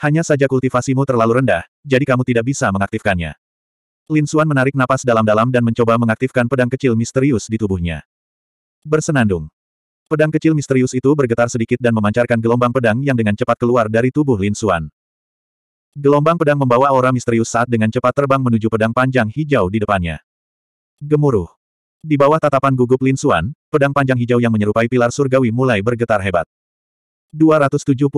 A: Hanya saja kultivasimu terlalu rendah, jadi kamu tidak bisa mengaktifkannya. Lin Xuan menarik napas dalam-dalam dan mencoba mengaktifkan pedang kecil misterius di tubuhnya. Bersenandung. Pedang kecil misterius itu bergetar sedikit dan memancarkan gelombang pedang yang dengan cepat keluar dari tubuh Lin Xuan. Gelombang pedang membawa aura misterius saat dengan cepat terbang menuju pedang panjang hijau di depannya. Gemuruh. Di bawah tatapan gugup Lin Xuan, pedang panjang hijau yang menyerupai pilar surgawi mulai bergetar hebat. 279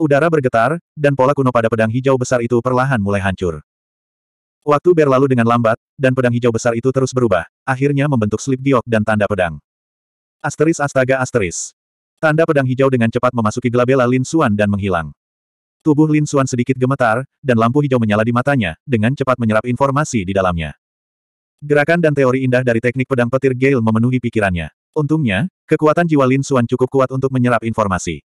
A: Udara bergetar, dan pola kuno pada pedang hijau besar itu perlahan mulai hancur. Waktu berlalu dengan lambat, dan pedang hijau besar itu terus berubah, akhirnya membentuk slip giok dan tanda pedang. Asteris astaga asteris. Tanda pedang hijau dengan cepat memasuki gelabela Lin Suan dan menghilang. Tubuh Lin Suan sedikit gemetar, dan lampu hijau menyala di matanya, dengan cepat menyerap informasi di dalamnya. Gerakan dan teori indah dari teknik pedang petir Gale memenuhi pikirannya. Untungnya, kekuatan jiwa Lin Suan cukup kuat untuk menyerap informasi.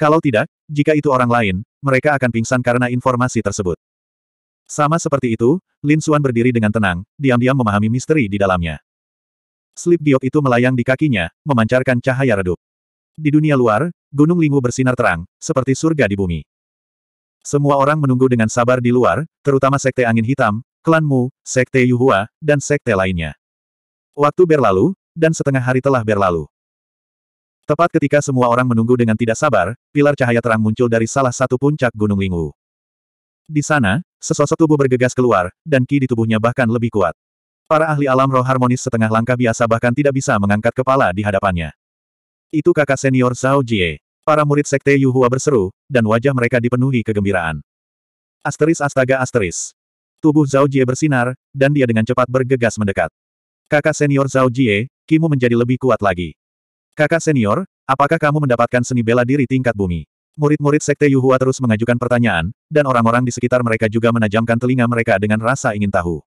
A: Kalau tidak, jika itu orang lain, mereka akan pingsan karena informasi tersebut. Sama seperti itu, Lin Suan berdiri dengan tenang, diam-diam memahami misteri di dalamnya. Slip giok itu melayang di kakinya, memancarkan cahaya redup. Di dunia luar, Gunung Lingwu bersinar terang, seperti surga di bumi. Semua orang menunggu dengan sabar di luar, terutama Sekte Angin Hitam, Klan Mu, Sekte Yuhua, dan Sekte lainnya. Waktu berlalu, dan setengah hari telah berlalu. Tepat ketika semua orang menunggu dengan tidak sabar, pilar cahaya terang muncul dari salah satu puncak Gunung Lingwu. Di sana, sesosok tubuh bergegas keluar, dan ki di tubuhnya bahkan lebih kuat. Para ahli alam roh harmonis setengah langkah biasa bahkan tidak bisa mengangkat kepala di hadapannya. Itu kakak senior Zhao Jie. Para murid sekte Yuhua berseru, dan wajah mereka dipenuhi kegembiraan. Asteris astaga asteris. Tubuh Zhao Jie bersinar, dan dia dengan cepat bergegas mendekat. Kakak senior Zhao Jie, Kimu menjadi lebih kuat lagi. Kakak senior, apakah kamu mendapatkan seni bela diri tingkat bumi? Murid-murid Sekte Yuhua terus mengajukan pertanyaan, dan orang-orang di sekitar mereka juga menajamkan telinga mereka dengan rasa ingin tahu.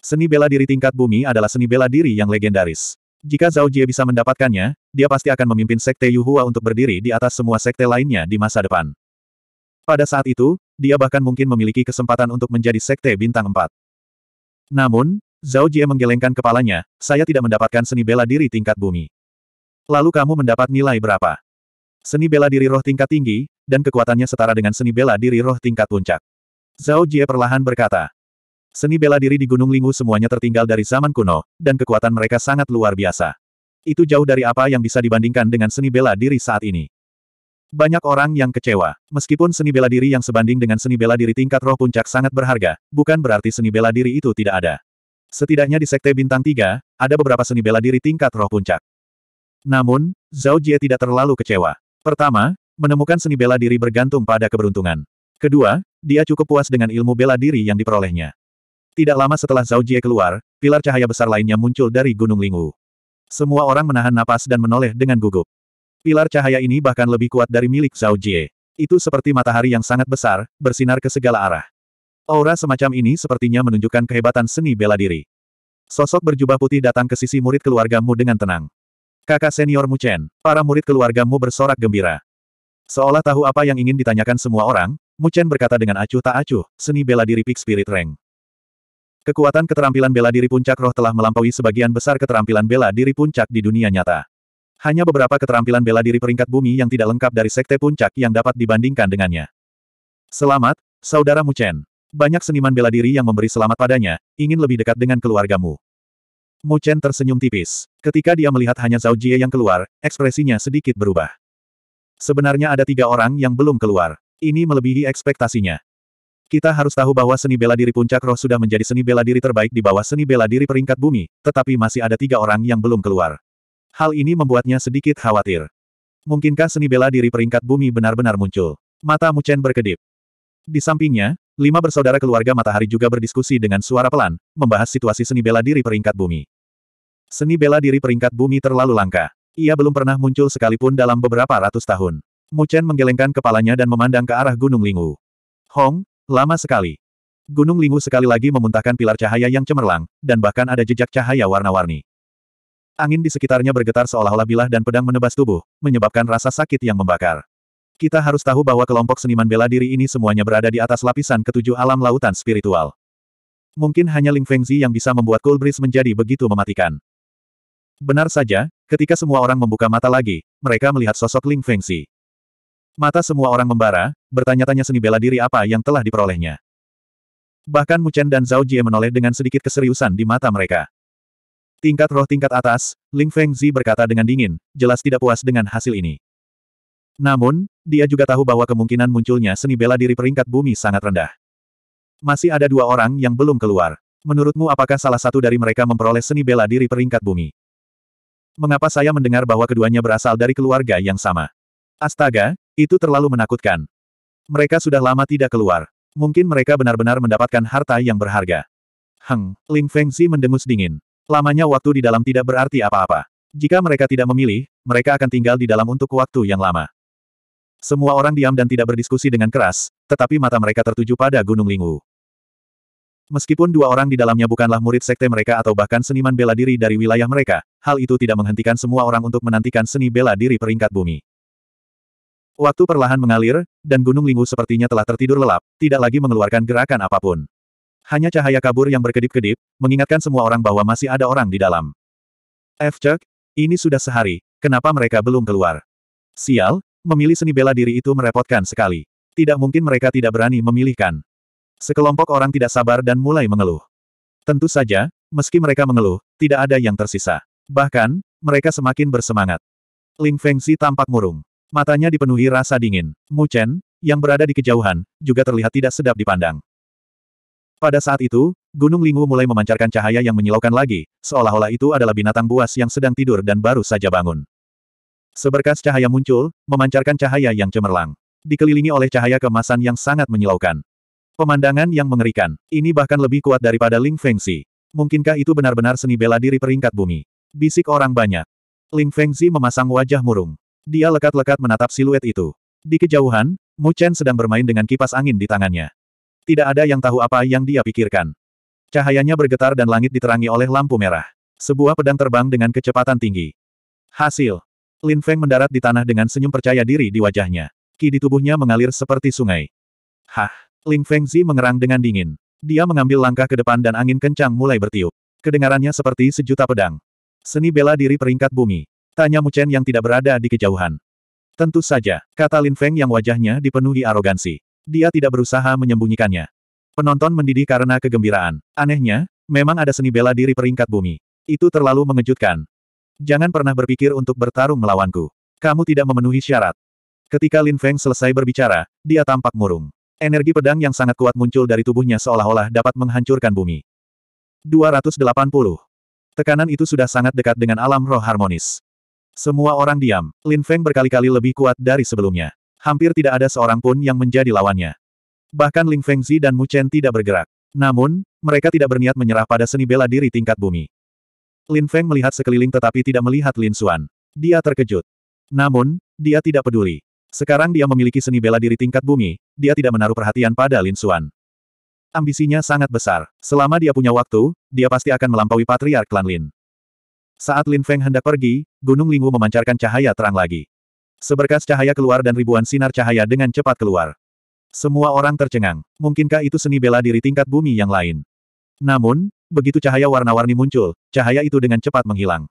A: Seni bela diri tingkat bumi adalah seni bela diri yang legendaris. Jika Zhao Jie bisa mendapatkannya, dia pasti akan memimpin Sekte Yuhua untuk berdiri di atas semua sekte lainnya di masa depan. Pada saat itu, dia bahkan mungkin memiliki kesempatan untuk menjadi Sekte Bintang 4. Namun, Zhao Jie menggelengkan kepalanya, saya tidak mendapatkan seni bela diri tingkat bumi. Lalu kamu mendapat nilai berapa? Seni bela diri roh tingkat tinggi, dan kekuatannya setara dengan seni bela diri roh tingkat puncak. Zhao Jie perlahan berkata. Seni bela diri di Gunung Lingwu semuanya tertinggal dari zaman kuno, dan kekuatan mereka sangat luar biasa. Itu jauh dari apa yang bisa dibandingkan dengan seni bela diri saat ini. Banyak orang yang kecewa. Meskipun seni bela diri yang sebanding dengan seni bela diri tingkat roh puncak sangat berharga, bukan berarti seni bela diri itu tidak ada. Setidaknya di Sekte Bintang 3, ada beberapa seni bela diri tingkat roh puncak. Namun, Zhao Jie tidak terlalu kecewa. Pertama, menemukan seni bela diri bergantung pada keberuntungan. Kedua, dia cukup puas dengan ilmu bela diri yang diperolehnya. Tidak lama setelah Zhao Jie keluar, pilar cahaya besar lainnya muncul dari Gunung Lingwu. Semua orang menahan napas dan menoleh dengan gugup. Pilar cahaya ini bahkan lebih kuat dari milik Zhao Jie. Itu seperti matahari yang sangat besar, bersinar ke segala arah. Aura semacam ini sepertinya menunjukkan kehebatan seni bela diri. Sosok berjubah putih datang ke sisi murid keluargamu dengan tenang. Kakak senior Mu Chen, para murid keluargamu bersorak gembira. Seolah tahu apa yang ingin ditanyakan semua orang, Mu Chen berkata dengan acuh tak acuh, seni bela diri Peak Spirit Rank. Kekuatan keterampilan bela diri puncak roh telah melampaui sebagian besar keterampilan bela diri puncak di dunia nyata. Hanya beberapa keterampilan bela diri peringkat bumi yang tidak lengkap dari sekte puncak yang dapat dibandingkan dengannya. Selamat, Saudara Mu Chen. Banyak seniman bela diri yang memberi selamat padanya, ingin lebih dekat dengan keluargamu. Mu Chen tersenyum tipis. Ketika dia melihat hanya Zhao Jie yang keluar, ekspresinya sedikit berubah. Sebenarnya ada tiga orang yang belum keluar. Ini melebihi ekspektasinya. Kita harus tahu bahwa seni bela diri puncak roh sudah menjadi seni bela diri terbaik di bawah seni bela diri peringkat bumi, tetapi masih ada tiga orang yang belum keluar. Hal ini membuatnya sedikit khawatir. Mungkinkah seni bela diri peringkat bumi benar-benar muncul? Mata Mu Chen berkedip. Di sampingnya, lima bersaudara keluarga matahari juga berdiskusi dengan suara pelan, membahas situasi seni bela diri peringkat bumi. Seni bela diri peringkat bumi terlalu langka. Ia belum pernah muncul sekalipun dalam beberapa ratus tahun. Mu Chen menggelengkan kepalanya dan memandang ke arah Gunung Lingu. Hong, lama sekali. Gunung Lingu sekali lagi memuntahkan pilar cahaya yang cemerlang, dan bahkan ada jejak cahaya warna-warni. Angin di sekitarnya bergetar seolah-olah bilah dan pedang menebas tubuh, menyebabkan rasa sakit yang membakar. Kita harus tahu bahwa kelompok seniman bela diri ini semuanya berada di atas lapisan ketujuh alam lautan spiritual. Mungkin hanya Ling Fengzi yang bisa membuat Kulbris Breeze menjadi begitu mematikan. Benar saja, ketika semua orang membuka mata lagi, mereka melihat sosok Ling Fengxi. Mata semua orang membara, bertanya-tanya seni bela diri apa yang telah diperolehnya. Bahkan Mu Chen dan Zhao Jie menoleh dengan sedikit keseriusan di mata mereka. Tingkat roh tingkat atas, Ling Fengzi berkata dengan dingin, jelas tidak puas dengan hasil ini. Namun, dia juga tahu bahwa kemungkinan munculnya seni bela diri peringkat bumi sangat rendah. Masih ada dua orang yang belum keluar. Menurutmu apakah salah satu dari mereka memperoleh seni bela diri peringkat bumi? Mengapa saya mendengar bahwa keduanya berasal dari keluarga yang sama? Astaga, itu terlalu menakutkan. Mereka sudah lama tidak keluar. Mungkin mereka benar-benar mendapatkan harta yang berharga. Heng, Ling Fengzi mendengus dingin. Lamanya waktu di dalam tidak berarti apa-apa. Jika mereka tidak memilih, mereka akan tinggal di dalam untuk waktu yang lama. Semua orang diam dan tidak berdiskusi dengan keras, tetapi mata mereka tertuju pada Gunung Lingwu. Meskipun dua orang di dalamnya bukanlah murid sekte mereka atau bahkan seniman bela diri dari wilayah mereka, hal itu tidak menghentikan semua orang untuk menantikan seni bela diri peringkat bumi. Waktu perlahan mengalir, dan Gunung Lingu sepertinya telah tertidur lelap, tidak lagi mengeluarkan gerakan apapun. Hanya cahaya kabur yang berkedip-kedip, mengingatkan semua orang bahwa masih ada orang di dalam. F. Chuck, ini sudah sehari, kenapa mereka belum keluar? Sial, memilih seni bela diri itu merepotkan sekali. Tidak mungkin mereka tidak berani memilihkan. Sekelompok orang tidak sabar dan mulai mengeluh. Tentu saja, meski mereka mengeluh, tidak ada yang tersisa. Bahkan, mereka semakin bersemangat. Ling Fengxi tampak murung. Matanya dipenuhi rasa dingin. Mu Chen, yang berada di kejauhan, juga terlihat tidak sedap dipandang. Pada saat itu, Gunung Lingwu mulai memancarkan cahaya yang menyilaukan lagi, seolah-olah itu adalah binatang buas yang sedang tidur dan baru saja bangun. Seberkas cahaya muncul, memancarkan cahaya yang cemerlang. Dikelilingi oleh cahaya kemasan yang sangat menyilaukan. Pemandangan yang mengerikan. Ini bahkan lebih kuat daripada Ling Fengzi. Mungkinkah itu benar-benar seni bela diri peringkat bumi? Bisik orang banyak. Ling Fengzi memasang wajah murung. Dia lekat-lekat menatap siluet itu. Di kejauhan, Mu Chen sedang bermain dengan kipas angin di tangannya. Tidak ada yang tahu apa yang dia pikirkan. Cahayanya bergetar dan langit diterangi oleh lampu merah. Sebuah pedang terbang dengan kecepatan tinggi. Hasil. Lin Feng mendarat di tanah dengan senyum percaya diri di wajahnya. Ki di tubuhnya mengalir seperti sungai. Hah. Ling Fengzi mengerang dengan dingin. Dia mengambil langkah ke depan dan angin kencang mulai bertiup. Kedengarannya seperti sejuta pedang. Seni bela diri peringkat bumi. Tanya Mu Chen yang tidak berada di kejauhan. Tentu saja, kata Lin Feng yang wajahnya dipenuhi arogansi. Dia tidak berusaha menyembunyikannya. Penonton mendidih karena kegembiraan. Anehnya, memang ada seni bela diri peringkat bumi. Itu terlalu mengejutkan. Jangan pernah berpikir untuk bertarung melawanku. Kamu tidak memenuhi syarat. Ketika Lin Feng selesai berbicara, dia tampak murung. Energi pedang yang sangat kuat muncul dari tubuhnya seolah-olah dapat menghancurkan bumi. 280. Tekanan itu sudah sangat dekat dengan alam roh harmonis. Semua orang diam, Lin Feng berkali-kali lebih kuat dari sebelumnya. Hampir tidak ada seorang pun yang menjadi lawannya. Bahkan Ling Fengzi dan Mu Chen tidak bergerak. Namun, mereka tidak berniat menyerah pada seni bela diri tingkat bumi. Lin Feng melihat sekeliling tetapi tidak melihat Lin Xuan. Dia terkejut. Namun, dia tidak peduli. Sekarang dia memiliki seni bela diri tingkat bumi, dia tidak menaruh perhatian pada Lin Xuan. Ambisinya sangat besar. Selama dia punya waktu, dia pasti akan melampaui patriark klan Lin. Saat Lin Feng hendak pergi, Gunung Lingwu memancarkan cahaya terang lagi. Seberkas cahaya keluar dan ribuan sinar cahaya dengan cepat keluar. Semua orang tercengang. Mungkinkah itu seni bela diri tingkat bumi yang lain? Namun, begitu cahaya warna-warni muncul, cahaya itu dengan cepat menghilang.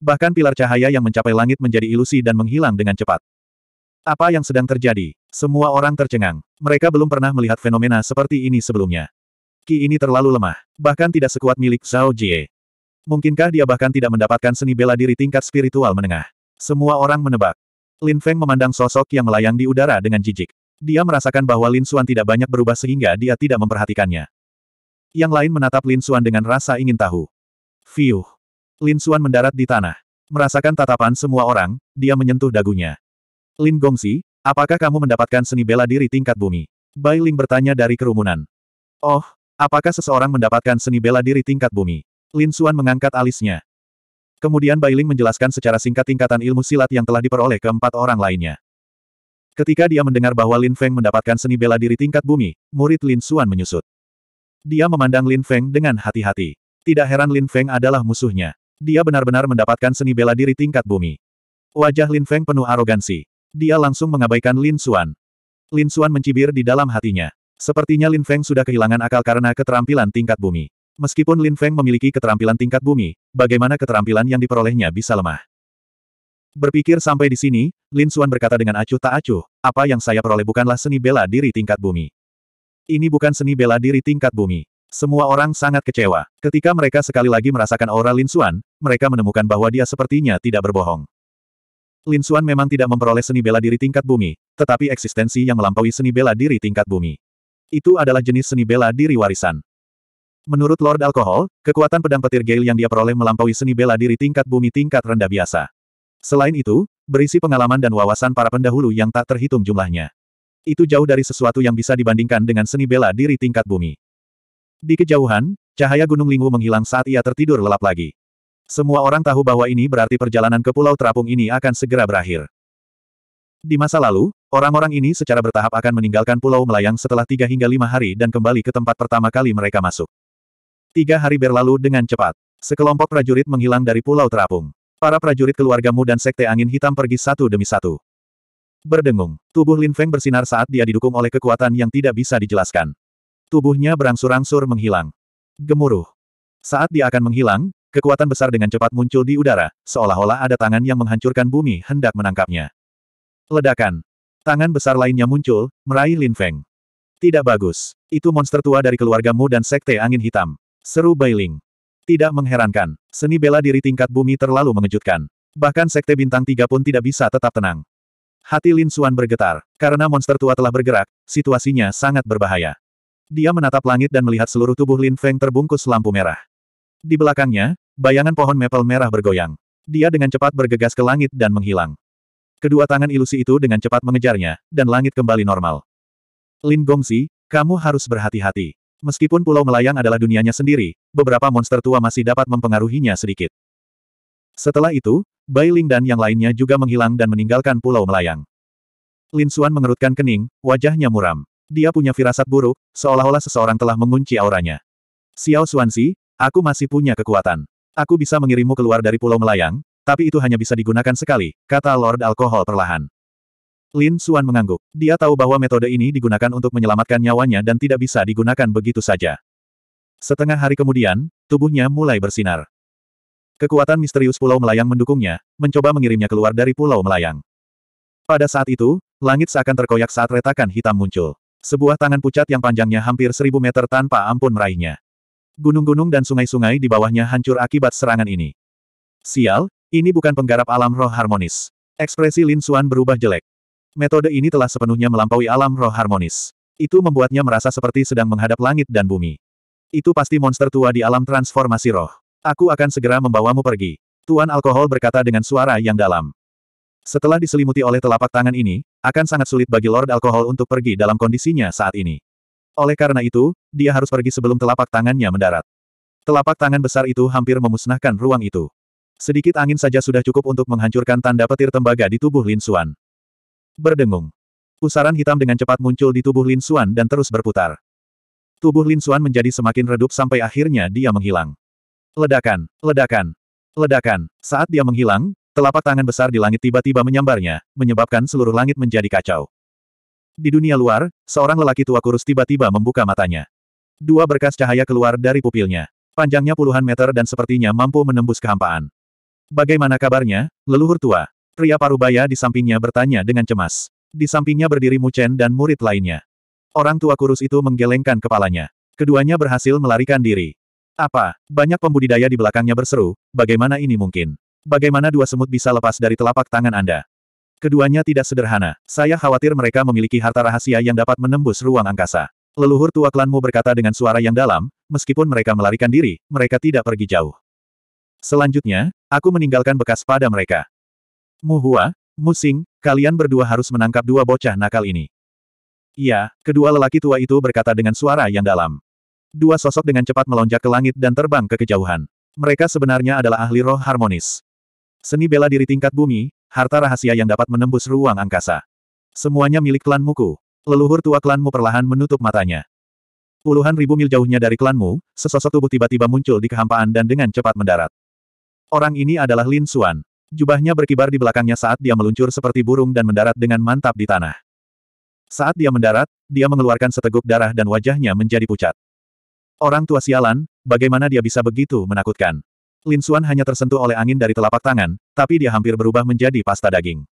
A: Bahkan pilar cahaya yang mencapai langit menjadi ilusi dan menghilang dengan cepat. Apa yang sedang terjadi? Semua orang tercengang. Mereka belum pernah melihat fenomena seperti ini sebelumnya. Ki ini terlalu lemah, bahkan tidak sekuat milik Zhao Jie. Mungkinkah dia bahkan tidak mendapatkan seni bela diri tingkat spiritual menengah? Semua orang menebak. Lin Feng memandang sosok yang melayang di udara dengan jijik. Dia merasakan bahwa Lin Xuan tidak banyak berubah sehingga dia tidak memperhatikannya. Yang lain menatap Lin Xuan dengan rasa ingin tahu. Fiuh! Lin Xuan mendarat di tanah. Merasakan tatapan semua orang, dia menyentuh dagunya. Lin Gongsi, apakah kamu mendapatkan seni bela diri tingkat bumi? Bai Ling bertanya dari kerumunan. Oh, apakah seseorang mendapatkan seni bela diri tingkat bumi? Lin Xuan mengangkat alisnya. Kemudian Bai Ling menjelaskan secara singkat tingkatan ilmu silat yang telah diperoleh keempat orang lainnya. Ketika dia mendengar bahwa Lin Feng mendapatkan seni bela diri tingkat bumi, murid Lin Xuan menyusut. Dia memandang Lin Feng dengan hati-hati. Tidak heran Lin Feng adalah musuhnya. Dia benar-benar mendapatkan seni bela diri tingkat bumi. Wajah Lin Feng penuh arogansi. Dia langsung mengabaikan Lin Xuan. Lin Xuan mencibir di dalam hatinya. Sepertinya Lin Feng sudah kehilangan akal karena keterampilan tingkat bumi. Meskipun Lin Feng memiliki keterampilan tingkat bumi, bagaimana keterampilan yang diperolehnya bisa lemah? Berpikir sampai di sini, Lin Xuan berkata dengan acuh tak acuh, apa yang saya peroleh bukanlah seni bela diri tingkat bumi. Ini bukan seni bela diri tingkat bumi. Semua orang sangat kecewa. Ketika mereka sekali lagi merasakan aura Lin Xuan, mereka menemukan bahwa dia sepertinya tidak berbohong. Lin Xuan memang tidak memperoleh seni bela diri tingkat bumi, tetapi eksistensi yang melampaui seni bela diri tingkat bumi. Itu adalah jenis seni bela diri warisan. Menurut Lord Alkohol, kekuatan pedang petir Gale yang dia peroleh melampaui seni bela diri tingkat bumi tingkat rendah biasa. Selain itu, berisi pengalaman dan wawasan para pendahulu yang tak terhitung jumlahnya. Itu jauh dari sesuatu yang bisa dibandingkan dengan seni bela diri tingkat bumi. Di kejauhan, cahaya Gunung Lingwu menghilang saat ia tertidur lelap lagi. Semua orang tahu bahwa ini berarti perjalanan ke Pulau Terapung ini akan segera berakhir. Di masa lalu, orang-orang ini secara bertahap akan meninggalkan Pulau Melayang setelah tiga hingga lima hari dan kembali ke tempat pertama kali mereka masuk. Tiga hari berlalu dengan cepat. Sekelompok prajurit menghilang dari Pulau Terapung. Para prajurit keluargamu dan Sekte Angin Hitam pergi satu demi satu. Berdengung, tubuh Lin Feng bersinar saat dia didukung oleh kekuatan yang tidak bisa dijelaskan. Tubuhnya berangsur-angsur menghilang. Gemuruh. Saat dia akan menghilang, Kekuatan besar dengan cepat muncul di udara, seolah-olah ada tangan yang menghancurkan bumi hendak menangkapnya. Ledakan. Tangan besar lainnya muncul, meraih Lin Feng. Tidak bagus. Itu monster tua dari keluargamu dan sekte angin hitam. Seru Bai Ling. Tidak mengherankan. Seni bela diri tingkat bumi terlalu mengejutkan. Bahkan sekte bintang tiga pun tidak bisa tetap tenang. Hati Lin Suan bergetar. Karena monster tua telah bergerak, situasinya sangat berbahaya. Dia menatap langit dan melihat seluruh tubuh Lin Feng terbungkus lampu merah. Di belakangnya, Bayangan pohon maple merah bergoyang. Dia dengan cepat bergegas ke langit dan menghilang. Kedua tangan ilusi itu dengan cepat mengejarnya, dan langit kembali normal. Lin Gongzi, kamu harus berhati-hati. Meskipun Pulau Melayang adalah dunianya sendiri, beberapa monster tua masih dapat mempengaruhinya sedikit. Setelah itu, Bai Ling dan yang lainnya juga menghilang dan meninggalkan Pulau Melayang. Lin Xuan mengerutkan kening, wajahnya muram. Dia punya firasat buruk, seolah-olah seseorang telah mengunci auranya. Xiao Xuanzi, aku masih punya kekuatan. Aku bisa mengirimmu keluar dari Pulau Melayang, tapi itu hanya bisa digunakan sekali, kata Lord Alkohol perlahan. Lin Suan mengangguk. Dia tahu bahwa metode ini digunakan untuk menyelamatkan nyawanya dan tidak bisa digunakan begitu saja. Setengah hari kemudian, tubuhnya mulai bersinar. Kekuatan misterius Pulau Melayang mendukungnya, mencoba mengirimnya keluar dari Pulau Melayang. Pada saat itu, langit seakan terkoyak saat retakan hitam muncul. Sebuah tangan pucat yang panjangnya hampir seribu meter tanpa ampun meraihnya. Gunung-gunung dan sungai-sungai di bawahnya hancur akibat serangan ini. Sial, ini bukan penggarap alam roh harmonis. Ekspresi Lin Suan berubah jelek. Metode ini telah sepenuhnya melampaui alam roh harmonis. Itu membuatnya merasa seperti sedang menghadap langit dan bumi. Itu pasti monster tua di alam transformasi roh. Aku akan segera membawamu pergi. Tuan Alkohol berkata dengan suara yang dalam. Setelah diselimuti oleh telapak tangan ini, akan sangat sulit bagi Lord Alkohol untuk pergi dalam kondisinya saat ini. Oleh karena itu, dia harus pergi sebelum telapak tangannya mendarat. Telapak tangan besar itu hampir memusnahkan ruang itu. Sedikit angin saja sudah cukup untuk menghancurkan tanda petir tembaga di tubuh Lin Xuan. Berdengung. Pusaran hitam dengan cepat muncul di tubuh Lin Xuan dan terus berputar. Tubuh Lin Xuan menjadi semakin redup sampai akhirnya dia menghilang. Ledakan, ledakan, ledakan. Saat dia menghilang, telapak tangan besar di langit tiba-tiba menyambarnya, menyebabkan seluruh langit menjadi kacau. Di dunia luar, seorang lelaki tua kurus tiba-tiba membuka matanya. Dua berkas cahaya keluar dari pupilnya. Panjangnya puluhan meter dan sepertinya mampu menembus kehampaan. Bagaimana kabarnya, leluhur tua? Pria parubaya di sampingnya bertanya dengan cemas. Di sampingnya berdiri Mucen dan murid lainnya. Orang tua kurus itu menggelengkan kepalanya. Keduanya berhasil melarikan diri. Apa? Banyak pembudidaya di belakangnya berseru, bagaimana ini mungkin? Bagaimana dua semut bisa lepas dari telapak tangan Anda? Keduanya tidak sederhana. Saya khawatir mereka memiliki harta rahasia yang dapat menembus ruang angkasa. Leluhur tua klanmu berkata dengan suara yang dalam, meskipun mereka melarikan diri, mereka tidak pergi jauh. Selanjutnya, aku meninggalkan bekas pada mereka. Muhua, Musing, kalian berdua harus menangkap dua bocah nakal ini. Iya, kedua lelaki tua itu berkata dengan suara yang dalam. Dua sosok dengan cepat melonjak ke langit dan terbang ke kejauhan. Mereka sebenarnya adalah ahli roh harmonis. Seni bela diri tingkat bumi, harta rahasia yang dapat menembus ruang angkasa. Semuanya milik klan Muku. Leluhur tua klanmu perlahan menutup matanya. Puluhan ribu mil jauhnya dari klanmu, sesosok tubuh tiba-tiba muncul di kehampaan dan dengan cepat mendarat. Orang ini adalah Lin Xuan. Jubahnya berkibar di belakangnya saat dia meluncur seperti burung dan mendarat dengan mantap di tanah. Saat dia mendarat, dia mengeluarkan seteguk darah dan wajahnya menjadi pucat. Orang tua sialan, bagaimana dia bisa begitu menakutkan? Lin Xuan hanya tersentuh oleh angin dari telapak tangan, tapi dia hampir berubah menjadi pasta daging.